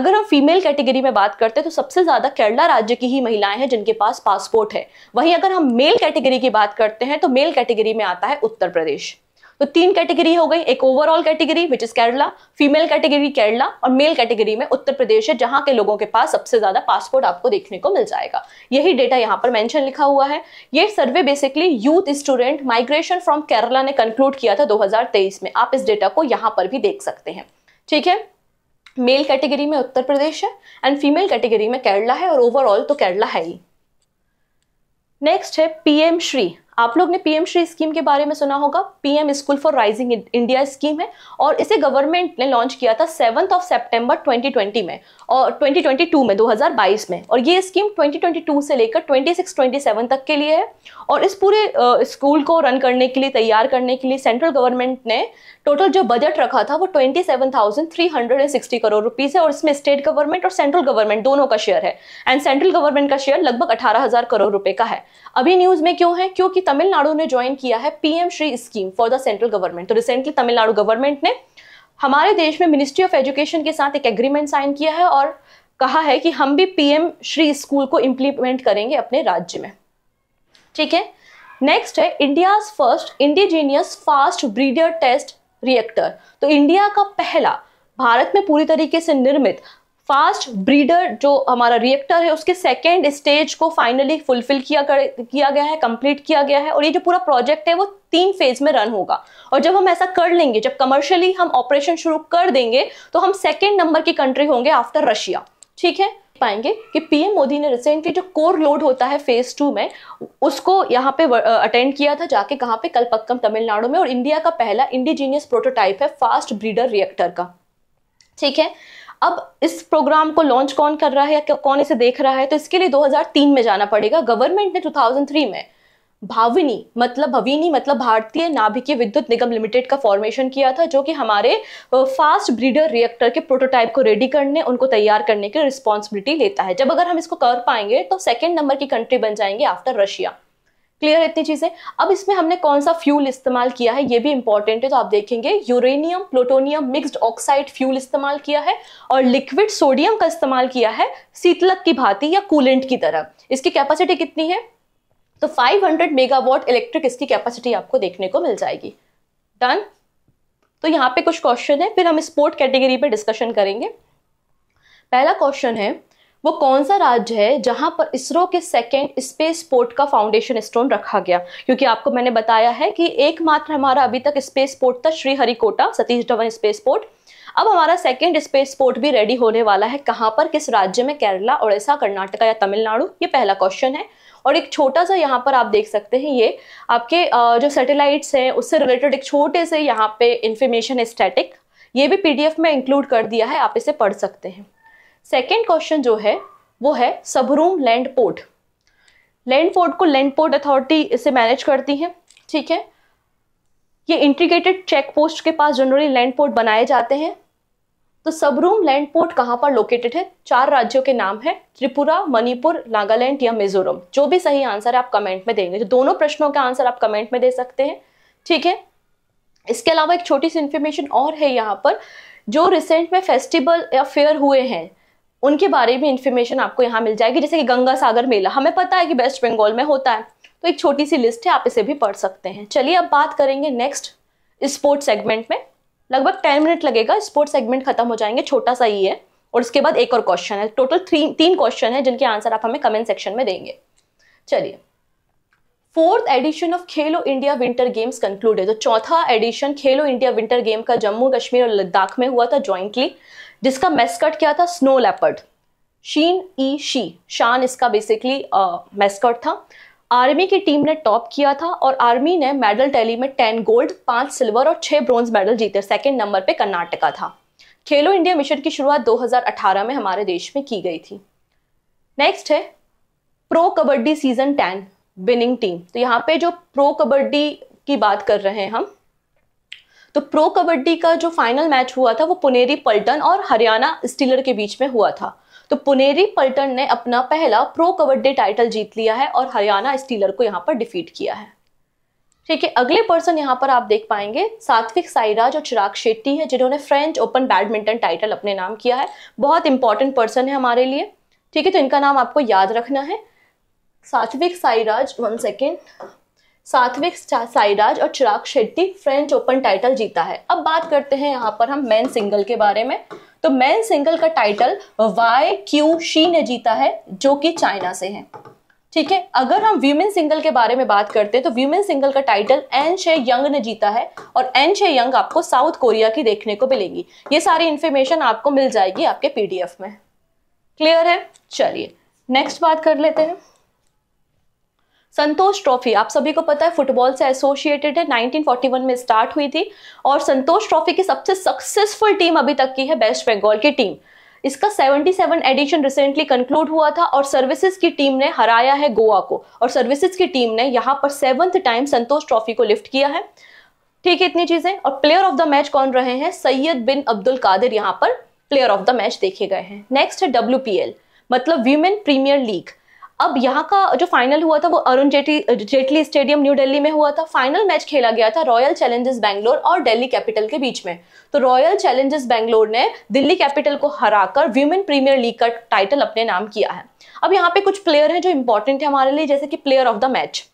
अगर हम फीमेल कैटेगरी में बात करते हैं तो सबसे ज़्यादा केरला राज्य की ही महिलाएं हैं जिनके पास पासपोर्ट है वहीं अगर हम मेल कैटेगरी की बात करते हैं तो मेल कैटेगरी में आता है उत्तर प्रदेश तो तीन कैटेगरी हो गई एक overall category which is Kerala female category Kerala और मेल कैटेगरी में उत्तर प्रदेश है जहां के लोगों के पास सबसे ज्यादा पासपोर्ट आपको देखने को मिल जाएगा यही डेटा यहाँ पर मैंशन लिखा हुआ है ये survey basically youth student migration from Kerala ने कंक्लूड किया था दो में आप इस डेटा को यहाँ पर भी देख सकते हैं ठीक है मेल कैटेगरी में उत्तर प्रदेश है एंड फीमेल कैटेगरी में केरला है और ओवरऑल तो केरला है ही नेक्स्ट है पीएम श्री आप लोग ने पीएम श्री स्कीम के बारे में सुना होगा PM school for rising India scheme है और इसे गवर्नमेंट ने लॉन्च किया था सेवन ऑफ सेप्टेम्बर ट्वेंटी में और ट्वेंटी में दो में और ये स्कीम ट्वेंटी से लेकर ट्वेंटी तक के लिए है और इस पूरे स्कूल को रन करने के लिए तैयार करने के लिए सेंट्रल गवर्नमेंट ने टोटल जो बजट रखा था वो 27,360 करोड़ रुपीज़ है और इसमें स्टेट गवर्नमेंट और सेंट्रल गवर्नमेंट दोनों का शेयर है एंड सेंट्रल गवर्नमेंट का शेयर लगभग अठारह करोड़ रुपए का है अभी न्यूज़ में क्यों है क्योंकि तमिलनाडु ने ज्वाइन किया है PM Shri scheme for the central government तो रिसेंटली तमिलनाडु गवर्नमेंट ने हमारे देश में मिनिस्ट्री ऑफ एजुकेशन के साथ एक एग्रीमेंट साइन किया है और कहा है कि हम भी पीएम श्री स्कूल को इम्प्लीमेंट करेंगे अपने राज्य में ठीक है नेक्स्ट है India first indigenous fast breeder test reactor तो इंडिया का पहला भारत में पूरी तरीके से निर्मित फास्ट ब्रीडर जो हमारा रिएक्टर है उसके सेकेंड स्टेज को फाइनली फुलफिल किया कर, किया गया है कंप्लीट किया गया है और ये जो पूरा प्रोजेक्ट है वो तीन फेज में रन होगा और जब हम ऐसा कर लेंगे जब कमर्शियली हम ऑपरेशन शुरू कर देंगे तो हम सेकेंड नंबर की कंट्री होंगे आफ्टर रशिया ठीक है पाएंगे कि पीएम मोदी ने रिसेंटली जो कोर लोड होता है फेज टू में उसको यहाँ पे अटेंड किया था जाके कहाँ पे कलपक्कम तमिलनाडु में और इंडिया का पहला इंडिजीनियस प्रोटोटाइप है फास्ट ब्रीडर रिएक्टर का ठीक है अब इस प्रोग्राम को लॉन्च कौन कर रहा है या कौन इसे देख रहा है तो इसके लिए 2003 में जाना पड़ेगा गवर्नमेंट ने 2003 में भाविनी मतलब भविनी मतलब भारतीय नाभिकीय विद्युत निगम लिमिटेड का फॉर्मेशन किया था जो कि हमारे फास्ट ब्रीडर रिएक्टर के प्रोटोटाइप को रेडी करने उनको तैयार करने की रिस्पॉन्सिबिलिटी लेता है जब अगर हम इसको कर पाएंगे तो सेकेंड नंबर की कंट्री बन जाएंगे आफ्टर रशिया क्लियर है इतनी चीज़ें अब इसमें हमने कौन सा फ्यूल इस्तेमाल किया है ये भी इंपॉर्टेंट है तो आप देखेंगे uranium plutonium mixed oxide fuel इस्तेमाल किया है और लिक्विड सोडियम का इस्तेमाल किया है शीतलक की भांति या कूलेंट की तरह इसकी कैपेसिटी कितनी है तो 500 मेगावाट इलेक्ट्रिक इसकी कैपेसिटी आपको देखने को मिल जाएगी डन तो यहाँ पे कुछ क्वेश्चन है फिर हम स्पोर्ट कैटेगरी पे डिस्कशन करेंगे पहला क्वेश्चन है वो कौन सा राज्य है जहां पर इसरो के सेकेंड स्पेस पोर्ट का फाउंडेशन स्टोन रखा गया क्योंकि आपको मैंने बताया है कि एकमात्र हमारा अभी तक स्पेस पोर्ट था श्रीहरिकोटा सतीश धवन स्पेस पोर्ट अब हमारा सेकेंड स्पेस पोर्ट भी रेडी होने वाला है कहाँ पर किस राज्य में केरला उड़ीसा कर्नाटका या तमिलनाडु ये पहला क्वेश्चन है और एक छोटा सा यहाँ पर आप देख सकते हैं ये आपके जो सैटेलाइट्स हैं उससे रिलेटेड एक छोटे से यहाँ पे इन्फॉर्मेशन स्टेटिक स्टैटिक ये भी पीडीएफ में इंक्लूड कर दिया है आप इसे पढ़ सकते हैं सेकेंड क्वेश्चन जो है वो है Sabroom land port land port को लैंड पोर्ट अथॉरिटी इसे मैनेज करती है ठीक है ये इंटीग्रेटेड चेक पोस्ट के पास जनरली लैंड पोर्ट बनाए जाते हैं तो सबरूम लैंड पोर्ट कहाँ पर लोकेटेड है चार राज्यों के नाम है त्रिपुरा मणिपुर नागालैंड या मिजोरम जो भी सही आंसर है आप कमेंट में देंगे तो दोनों प्रश्नों का आंसर आप कमेंट में दे सकते हैं ठीक है इसके अलावा एक छोटी सी इन्फॉर्मेशन और है यहाँ पर जो रिसेंट में फेस्टिवल या फेयर हुए हैं उनके बारे में इन्फॉर्मेशन आपको यहाँ मिल जाएगी जैसे कि गंगा सागर मेला हमें पता है कि वेस्ट बंगाल में होता है तो एक छोटी सी लिस्ट है आप इसे भी पढ़ सकते हैं चलिए अब बात करेंगे नेक्स्ट स्पोर्ट्स सेगमेंट में लगभग टेन मिनट लगेगा स्पोर्ट्स सेगमेंट खत्म हो जाएंगे छोटा सा ही है और उसके बाद एक और क्वेश्चन है टोटल थ्री तीन क्वेश्चन है जिनके आंसर आप हमें कमेंट सेक्शन में देंगे चलिए fourth edition of Khelo India winter games conclude है तो चौथा एडिशन खेलो इंडिया विंटर गेम का जम्मू कश्मीर और लद्दाख में हुआ था ज्वाइंटली जिसका मेस्कट क्या था स्नो लेपर्ड शीन ई शी शान इसका बेसिकली मेस्कट uh, था आर्मी की टीम ने टॉप किया था और आर्मी ने मेडल टैली में टेन गोल्ड पांच सिल्वर और छह ब्रॉन्ज मेडल जीते सेकेंड नंबर पे कर्नाटका था खेलो इंडिया मिशन की शुरुआत 2018 में हमारे देश में की गई थी नेक्स्ट है pro kabaddi season ten winning team तो यहाँ पे जो प्रो कबड्डी की बात कर रहे हैं हम तो प्रो कबड्डी का जो फाइनल मैच हुआ था वो पुनेरी पल्टन और हरियाणा स्टीलर के बीच में हुआ था तो पुनेरी पल्टन ने अपना पहला प्रो कबड्डी टाइटल जीत लिया है और हरियाणा स्टीलर को यहाँ पर डिफीट किया है ठीक है अगले पर्सन यहाँ पर आप देख पाएंगे सात्विक साईराज और चिराग शेट्टी है जिन्होंने फ्रेंच ओपन बैडमिंटन टाइटल अपने नाम किया है बहुत इंपॉर्टेंट पर्सन है हमारे लिए ठीक है तो इनका नाम आपको याद रखना है सात्विक साईराज वन सेकेंड सात्विक साईराज और Chirag Shetty French Open title जीता है अब बात करते हैं यहाँ पर हम मेन सिंगल के बारे में तो मेन सिंगल का टाइटल वाई क्यू शी ने जीता है जो कि चाइना से है ठीक है अगर हम व्यूमेन सिंगल के बारे में बात करते हैं तो व्यूमेन सिंगल का टाइटल एन शे यंग ने जीता है और एन शे यंग आपको साउथ कोरिया की देखने को मिलेंगी ये सारी इन्फॉर्मेशन आपको मिल जाएगी आपके पीडीएफ में क्लियर है चलिए नेक्स्ट बात कर लेते हैं संतोष ट्रॉफी आप सभी को पता है फुटबॉल से एसोसिएटेड है 1941 में स्टार्ट हुई थी और संतोष ट्रॉफी की सबसे सक्सेसफुल टीम अभी तक की है वेस्ट बंगाल की टीम इसका 77 एडिशन रिसेंटली कंक्लूड हुआ था और सर्विसेज की टीम ने हराया है गोवा को और सर्विसेज की टीम ने यहाँ पर सेवंथ टाइम संतोष ट्रॉफी को लिफ्ट किया है ठीक है इतनी चीजें और प्लेयर ऑफ द मैच कौन रहे हैं सैयद बिन अब्दुल कादिर यहाँ पर प्लेयर ऑफ द मैच देखे गए हैं नेक्स्ट है डब्ल्यू मतलब वीमेन प्रीमियर लीग अब यहाँ का जो फाइनल हुआ था वो अरुण जेटली जेटली स्टेडियम न्यू दिल्ली में हुआ था फाइनल मैच खेला गया था रॉयल चैलेंजर्स बैंगलोर और दिल्ली कैपिटल के बीच में तो रॉयल चैलेंजर्स बैंगलोर ने दिल्ली कैपिटल को हराकर व्यूमेन प्रीमियर लीग का टाइटल अपने नाम किया है अब यहाँ पे कुछ प्लेयर हैं जो इंपॉर्टेंट है हमारे लिए जैसे कि player of the match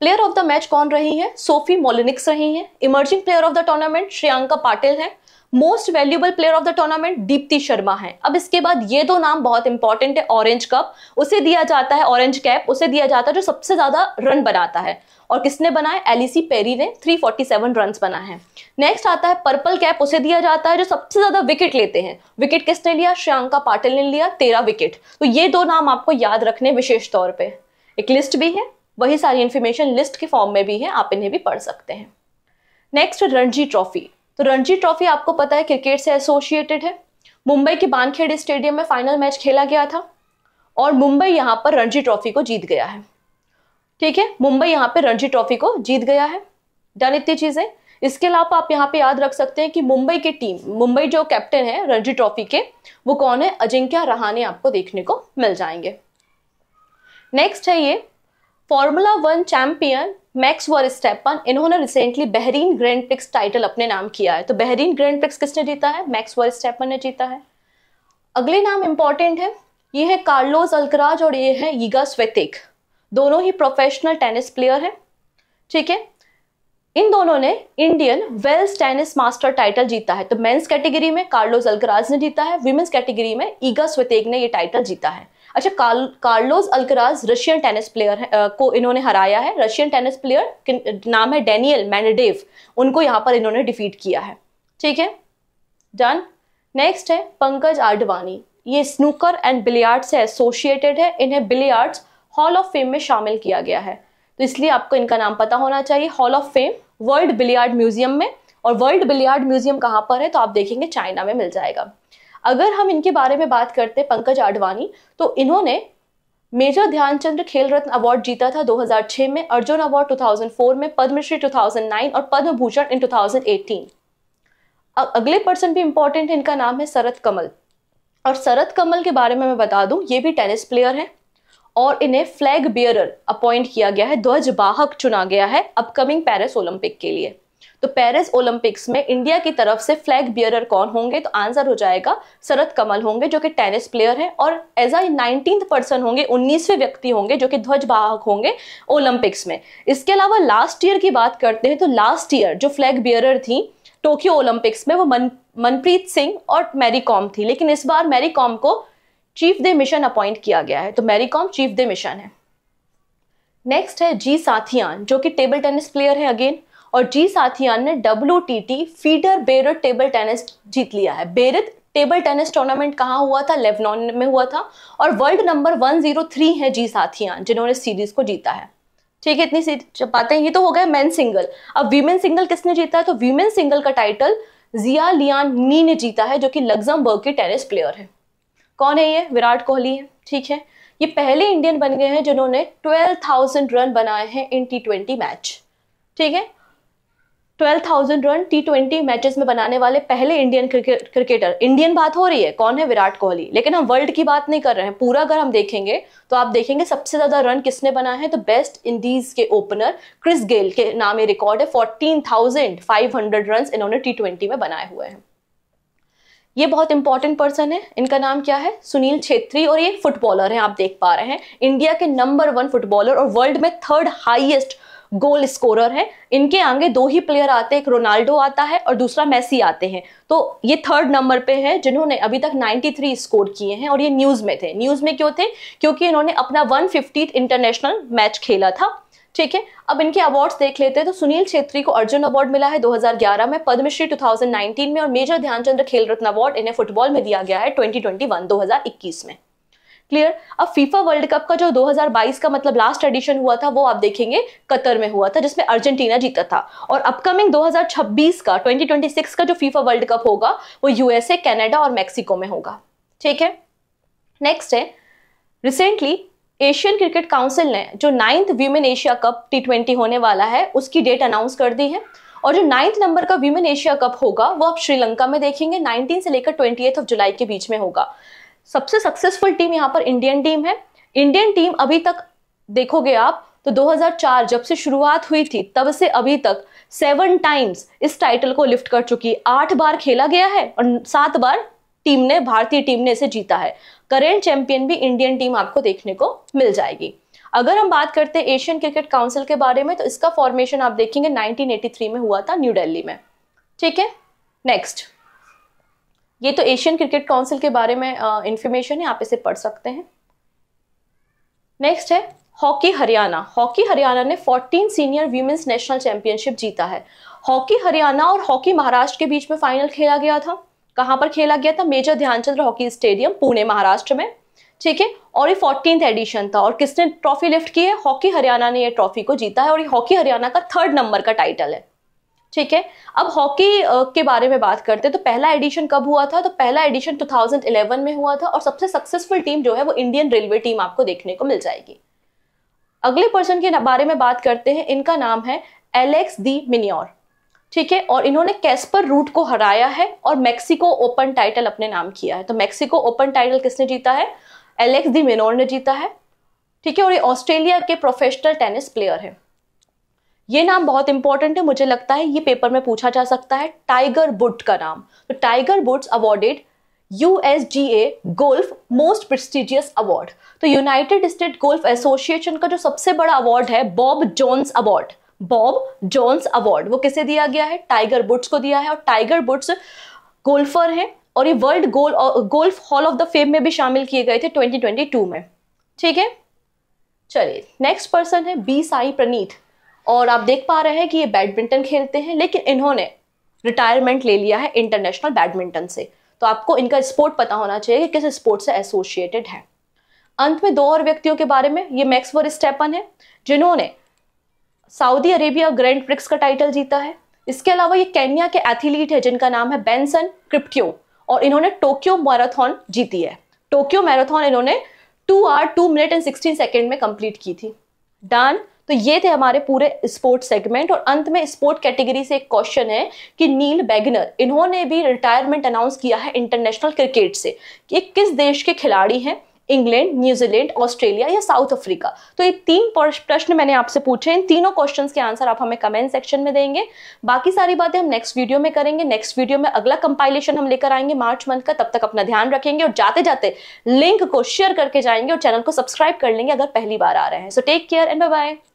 player of the match कौन रही है सोफी मोलिनिक्स रही हैं emerging player of the tournament Shreyanka Patil हैं most valuable player of the tournament Deepti Sharma है अब इसके बाद ये दो नाम बहुत इंपॉर्टेंट है ऑरेंज कप उसे दिया जाता है ऑरेंज कैप उसे दिया जाता है जो सबसे ज्यादा रन बनाता है और किसने बनाए एलिसी पेरी ने 347 रन्स बनाए हैं नेक्स्ट आता है पर्पल कैप उसे दिया जाता है जो सबसे ज्यादा विकेट लेते हैं विकेट किसने लिया श्रियंका पाटिल ने लिया तेरह विकेट तो ये दो नाम आपको याद रखने विशेष तौर पर एक लिस्ट भी है वही सारी इन्फॉर्मेशन लिस्ट के फॉर्म में भी है आप इन्हें भी पढ़ सकते हैं नेक्स्ट रणजी ट्रॉफी तो रणजी ट्रॉफी आपको पता है क्रिकेट से एसोसिएटेड है मुंबई के बानखेड़े स्टेडियम में फाइनल मैच खेला गया था और मुंबई यहाँ पर रणजी ट्रॉफी को जीत गया है ठीक है मुंबई यहाँ पर रणजी ट्रॉफी को जीत गया है डन इतनी चीज़ें इसके अलावा आप यहाँ पे याद रख सकते हैं कि मुंबई की टीम मुंबई जो कैप्टन है रणजी ट्रॉफी के वो कौन है अजिंक्य रहाने आपको देखने को मिल जाएंगे नेक्स्ट है ये formula one champion Max Verstappen इन्होंने recently Bahrain grand prix title अपने नाम किया है तो बहरीन ग्रैंड प्रिक्स किसने जीता है मैक्स वर स्टेपन ने जीता है अगले नाम इंपॉर्टेंट है ये है कार्लोस अलकराज और ये है ईगा स्वेतिक दोनों ही प्रोफेशनल टेनिस प्लेयर हैं ठीक है इन दोनों ने Indian Wells tennis master title जीता है तो मेंस कैटेगरी में कार्लोज अलकराज ने जीता है वुमेन्स कैटेगरी में ईगा स्वेतेक ने ये टाइटल जीता है अच्छा Carl, Carlos Alcaraz Russian tennis player है, को इन्होंने हराया है रशियन टेनिस प्लेयर नाम है डेनियल मैनडेव उनको यहाँ पर इन्होंने डिफीट किया है ठीक है डन नेक्स्ट है पंकज आडवाणी ये स्नूकर एंड बिलियार्ड से एसोसिएटेड है इन्हें बिलियार्ड्स हॉल ऑफ फेम में शामिल किया गया है तो इसलिए आपको इनका नाम पता होना चाहिए hall of fame world billiard museum में और वर्ल्ड बिलियार्ड म्यूजियम कहाँ पर है तो आप देखेंगे चाइना में मिल जाएगा अगर हम इनके बारे में बात करते हैं पंकज आडवाणी तो इन्होंने मेजर ध्यानचंद खेल रत्न अवार्ड जीता था 2006 में अर्जुन अवार्ड 2004 में पद्मश्री 2009 और पद्म भूषण इन 2018 अगले पर्सन भी इंपॉर्टेंट इनका नाम है शरद कमल और शरद कमल के बारे में मैं बता दूं ये भी टेनिस प्लेयर हैं और इन्हें फ्लैग बियरर अपॉइंट किया गया है ध्वजवाहक चुना गया है अपकमिंग पेरिस ओलंपिक के लिए तो पेरिस ओलंपिक्स में इंडिया की तरफ से फ्लैग बियरर कौन होंगे तो आंसर हो जाएगा शरद कमल होंगे जो कि टेनिस प्लेयर हैं और एज अ नाइनटीन पर्सन होंगे उन्नीसवें व्यक्ति होंगे जो कि ध्वजवाहक होंगे ओलंपिक्स में इसके अलावा लास्ट ईयर की बात करते हैं तो लास्ट ईयर जो फ्लैग बियरर थी टोक्यो ओलंपिक्स में वो मन मनप्रीत सिंह और मैरी कॉम थी लेकिन इस बार मैरी कॉम को चीफ दे मिशन अपॉइंट किया गया है तो Mary Kom chief de mission है नेक्स्ट है जी साथियान जो कि टेबल टेनिस प्लेयर है अगेन और जी साथियान ने W feeder Beirut table tennis जीत लिया है बेरत टेबल टेनिस टूर्नामेंट कहाँ हुआ था लेबनान में हुआ था और वर्ल्ड नंबर 103 है जी साथियान जिन्होंने सीरीज को जीता है ठीक है इतनी सी बातें ये तो हो गए मेन सिंगल अब वीमेन सिंगल किसने जीता है तो वीमेन सिंगल का टाइटल जिया लियान नी ने जीता है जो कि लग्जमबर्ग के टेनिस प्लेयर है कौन है ये विराट कोहली है ठीक है ये पहले इंडियन बन गए हैं जिन्होंने ट्वेल्व थाउजेंड रन बनाए हैं इन टी ट्वेंटी मैच ठीक है twelve thousand run T twenty matches में बनाने वाले पहले इंडियन क्रिके, क्रिकेटर इंडियन बात हो रही है कौन है विराट कोहली लेकिन हम वर्ल्ड की बात नहीं कर रहे हैं पूरा अगर हम देखेंगे तो आप देखेंगे सबसे ज्यादा रन किसने बना है तो बेस्ट इंडीज के ओपनर क्रिस गेल के नाम ये रिकॉर्ड है fourteen thousand five hundred run इन्होंने टी ट्वेंटी में बनाए हुए हैं ये बहुत इंपॉर्टेंट पर्सन है इनका नाम क्या है सुनील छेत्री और ये फुटबॉलर हैं आप देख पा रहे हैं इंडिया के नंबर वन फुटबॉलर और वर्ल्ड में थर्ड हाईएस्ट गोल स्कोरर हैं इनके आगे दो ही प्लेयर आते हैं एक रोनाल्डो आता है और दूसरा मैसी आते हैं तो ये थर्ड नंबर पे है जिन्होंने अभी तक 93 स्कोर किए हैं और ये न्यूज़ में थे न्यूज़ में क्यों थे क्योंकि इन्होंने अपना वन इंटरनेशनल मैच खेला था ठीक है अब इनके अवार्ड्स देख लेते हैं तो सुनील छेत्री को अर्जुन अवार्ड मिला है 2011 में पद्मश्री 2019 में और मेजर ध्यानचंद्र खेल रत्न अवार्ड इन्हें फुटबॉल में दिया गया है 2021 2021 में क्लियर अब फीफा वर्ल्ड कप का जो 2022 का मतलब लास्ट एडिशन हुआ था वो आप देखेंगे कतर में हुआ था जिसमें अर्जेंटीना जीता था और अपकमिंग 2026 का 2026 का जो फीफा वर्ल्ड कप होगा वो यूएसए कनाडा और मैक्सिको में होगा ठीक है नेक्स्ट है रिसेंटली एशियन क्रिकेट काउंसिल ने जो ninth women Asia cup T होने वाला है उसकी डेट अनाउंस कर दी है और जो नाइन्थ नंबर का व्यूमेन एशिया कप होगा वो आप श्रीलंका में देखेंगे नाइनटीन से लेकर ट्वेंटी ऑफ जुलाई के बीच में होगा सबसे सक्सेसफुल टीम यहाँ पर इंडियन टीम है इंडियन टीम अभी तक देखोगे आप तो 2004 जब से शुरुआत हुई थी तब से अभी तक सेवन टाइम्स इस टाइटल को लिफ्ट कर चुकी आठ बार खेला गया है और सात बार टीम ने भारतीय टीम ने इसे जीता है करेंट चैंपियन भी इंडियन टीम आपको देखने को मिल जाएगी अगर हम बात करते हैं एशियन क्रिकेट काउंसिल के बारे में तो इसका फॉर्मेशन आप देखेंगे 1983 में हुआ था न्यू दिल्ली में ठीक है नेक्स्ट ये तो एशियन क्रिकेट काउंसिल के बारे में इंफॉर्मेशन है आप इसे पढ़ सकते हैं नेक्स्ट है हॉकी हरियाणा हॉकी हरियाणा ने 14 सीनियर वीमेंस नेशनल चैंपियनशिप जीता है हॉकी हरियाणा और हॉकी महाराष्ट्र के बीच में फाइनल खेला गया था कहाँ पर खेला गया था major Dhyanchandra hockey stadium Pune Maharashtra में ठीक है और ये फोर्टीन एडिशन था और किसने ट्रॉफी लिफ्ट की है हॉकी हरियाणा ने ये ट्रॉफी को जीता है और ये हॉकी हरियाणा का थर्ड नंबर का टाइटल है ठीक है अब हॉकी के बारे में बात करते हैं तो पहला एडिशन कब हुआ था तो पहला एडिशन 2011 में हुआ था और सबसे सक्सेसफुल टीम जो है वो इंडियन रेलवे टीम आपको देखने को मिल जाएगी अगले पर्सन के बारे में बात करते हैं इनका नाम है एलेक्स दी मिन्योर ठीक है और इन्होंने कैस्पर रूट को हराया है और मेक्सिको ओपन टाइटल अपने नाम किया है तो मेक्सिको ओपन टाइटल किसने जीता है एलेक्स दी मिनोर ने जीता है ठीक है और ये ऑस्ट्रेलिया के प्रोफेशनल टेनिस प्लेयर है ये नाम बहुत इंपॉर्टेंट है मुझे लगता है ये पेपर में पूछा जा सकता है टाइगर बुट का नाम तो Tiger Woods awarded U S G A golf most prestigious award तो यूनाइटेड स्टेट गोल्फ एसोसिएशन का जो सबसे बड़ा अवार्ड है Bob Jones award Bob Jones award वो किसे दिया गया है टाइगर बुट्स को दिया है और टाइगर बुट्स गोल्फर हैं और ये world goal golf hall of the fame में भी शामिल किए गए थे 2022 में ठीक है चलिए नेक्स्ट पर्सन है बी साई प्रणीत और आप देख पा रहे हैं कि ये बैडमिंटन खेलते हैं लेकिन इन्होंने रिटायरमेंट ले लिया है इंटरनेशनल बैडमिंटन से तो आपको इनका स्पोर्ट पता होना चाहिए कि किस स्पोर्ट से एसोसिएटेड है अंत में दो और व्यक्तियों के बारे में ये मैक्सवर स्टेपन है जिन्होंने सऊदी अरेबिया ग्रैंड प्रिक्स का टाइटल जीता है इसके अलावा ये केन्या के एथलीट है जिनका नाम है बेंसन क्रिप्टियो और इन्होंने टोक्यो मैराथन जीती है टोक्यो मैराथन इन्होंने two hour two minute and sixteen second में कंप्लीट की थी डन तो ये थे हमारे पूरे स्पोर्ट सेगमेंट और अंत में स्पोर्ट कैटेगरी से एक क्वेश्चन है कि नील बैगनर इन्होंने भी रिटायरमेंट अनाउंस किया है इंटरनेशनल क्रिकेट से कि किस देश के खिलाड़ी हैं इंग्लैंड न्यूजीलैंड ऑस्ट्रेलिया या साउथ अफ्रीका तो ये तीन प्रश्न मैंने आपसे पूछे इन तीनों क्वेश्चंस के आंसर आप हमें कमेंट सेक्शन में देंगे बाकी सारी बातें हम नेक्स्ट वीडियो में करेंगे नेक्स्ट वीडियो में अगला कंपाइलेशन हम लेकर आएंगे मार्च मंथ का तब तक अपना ध्यान रखेंगे और जाते जाते लिंक को शेयर करके जाएंगे और चैनल को सब्सक्राइब कर लेंगे अगर पहली बार आ रहे हैं so take care and bye bye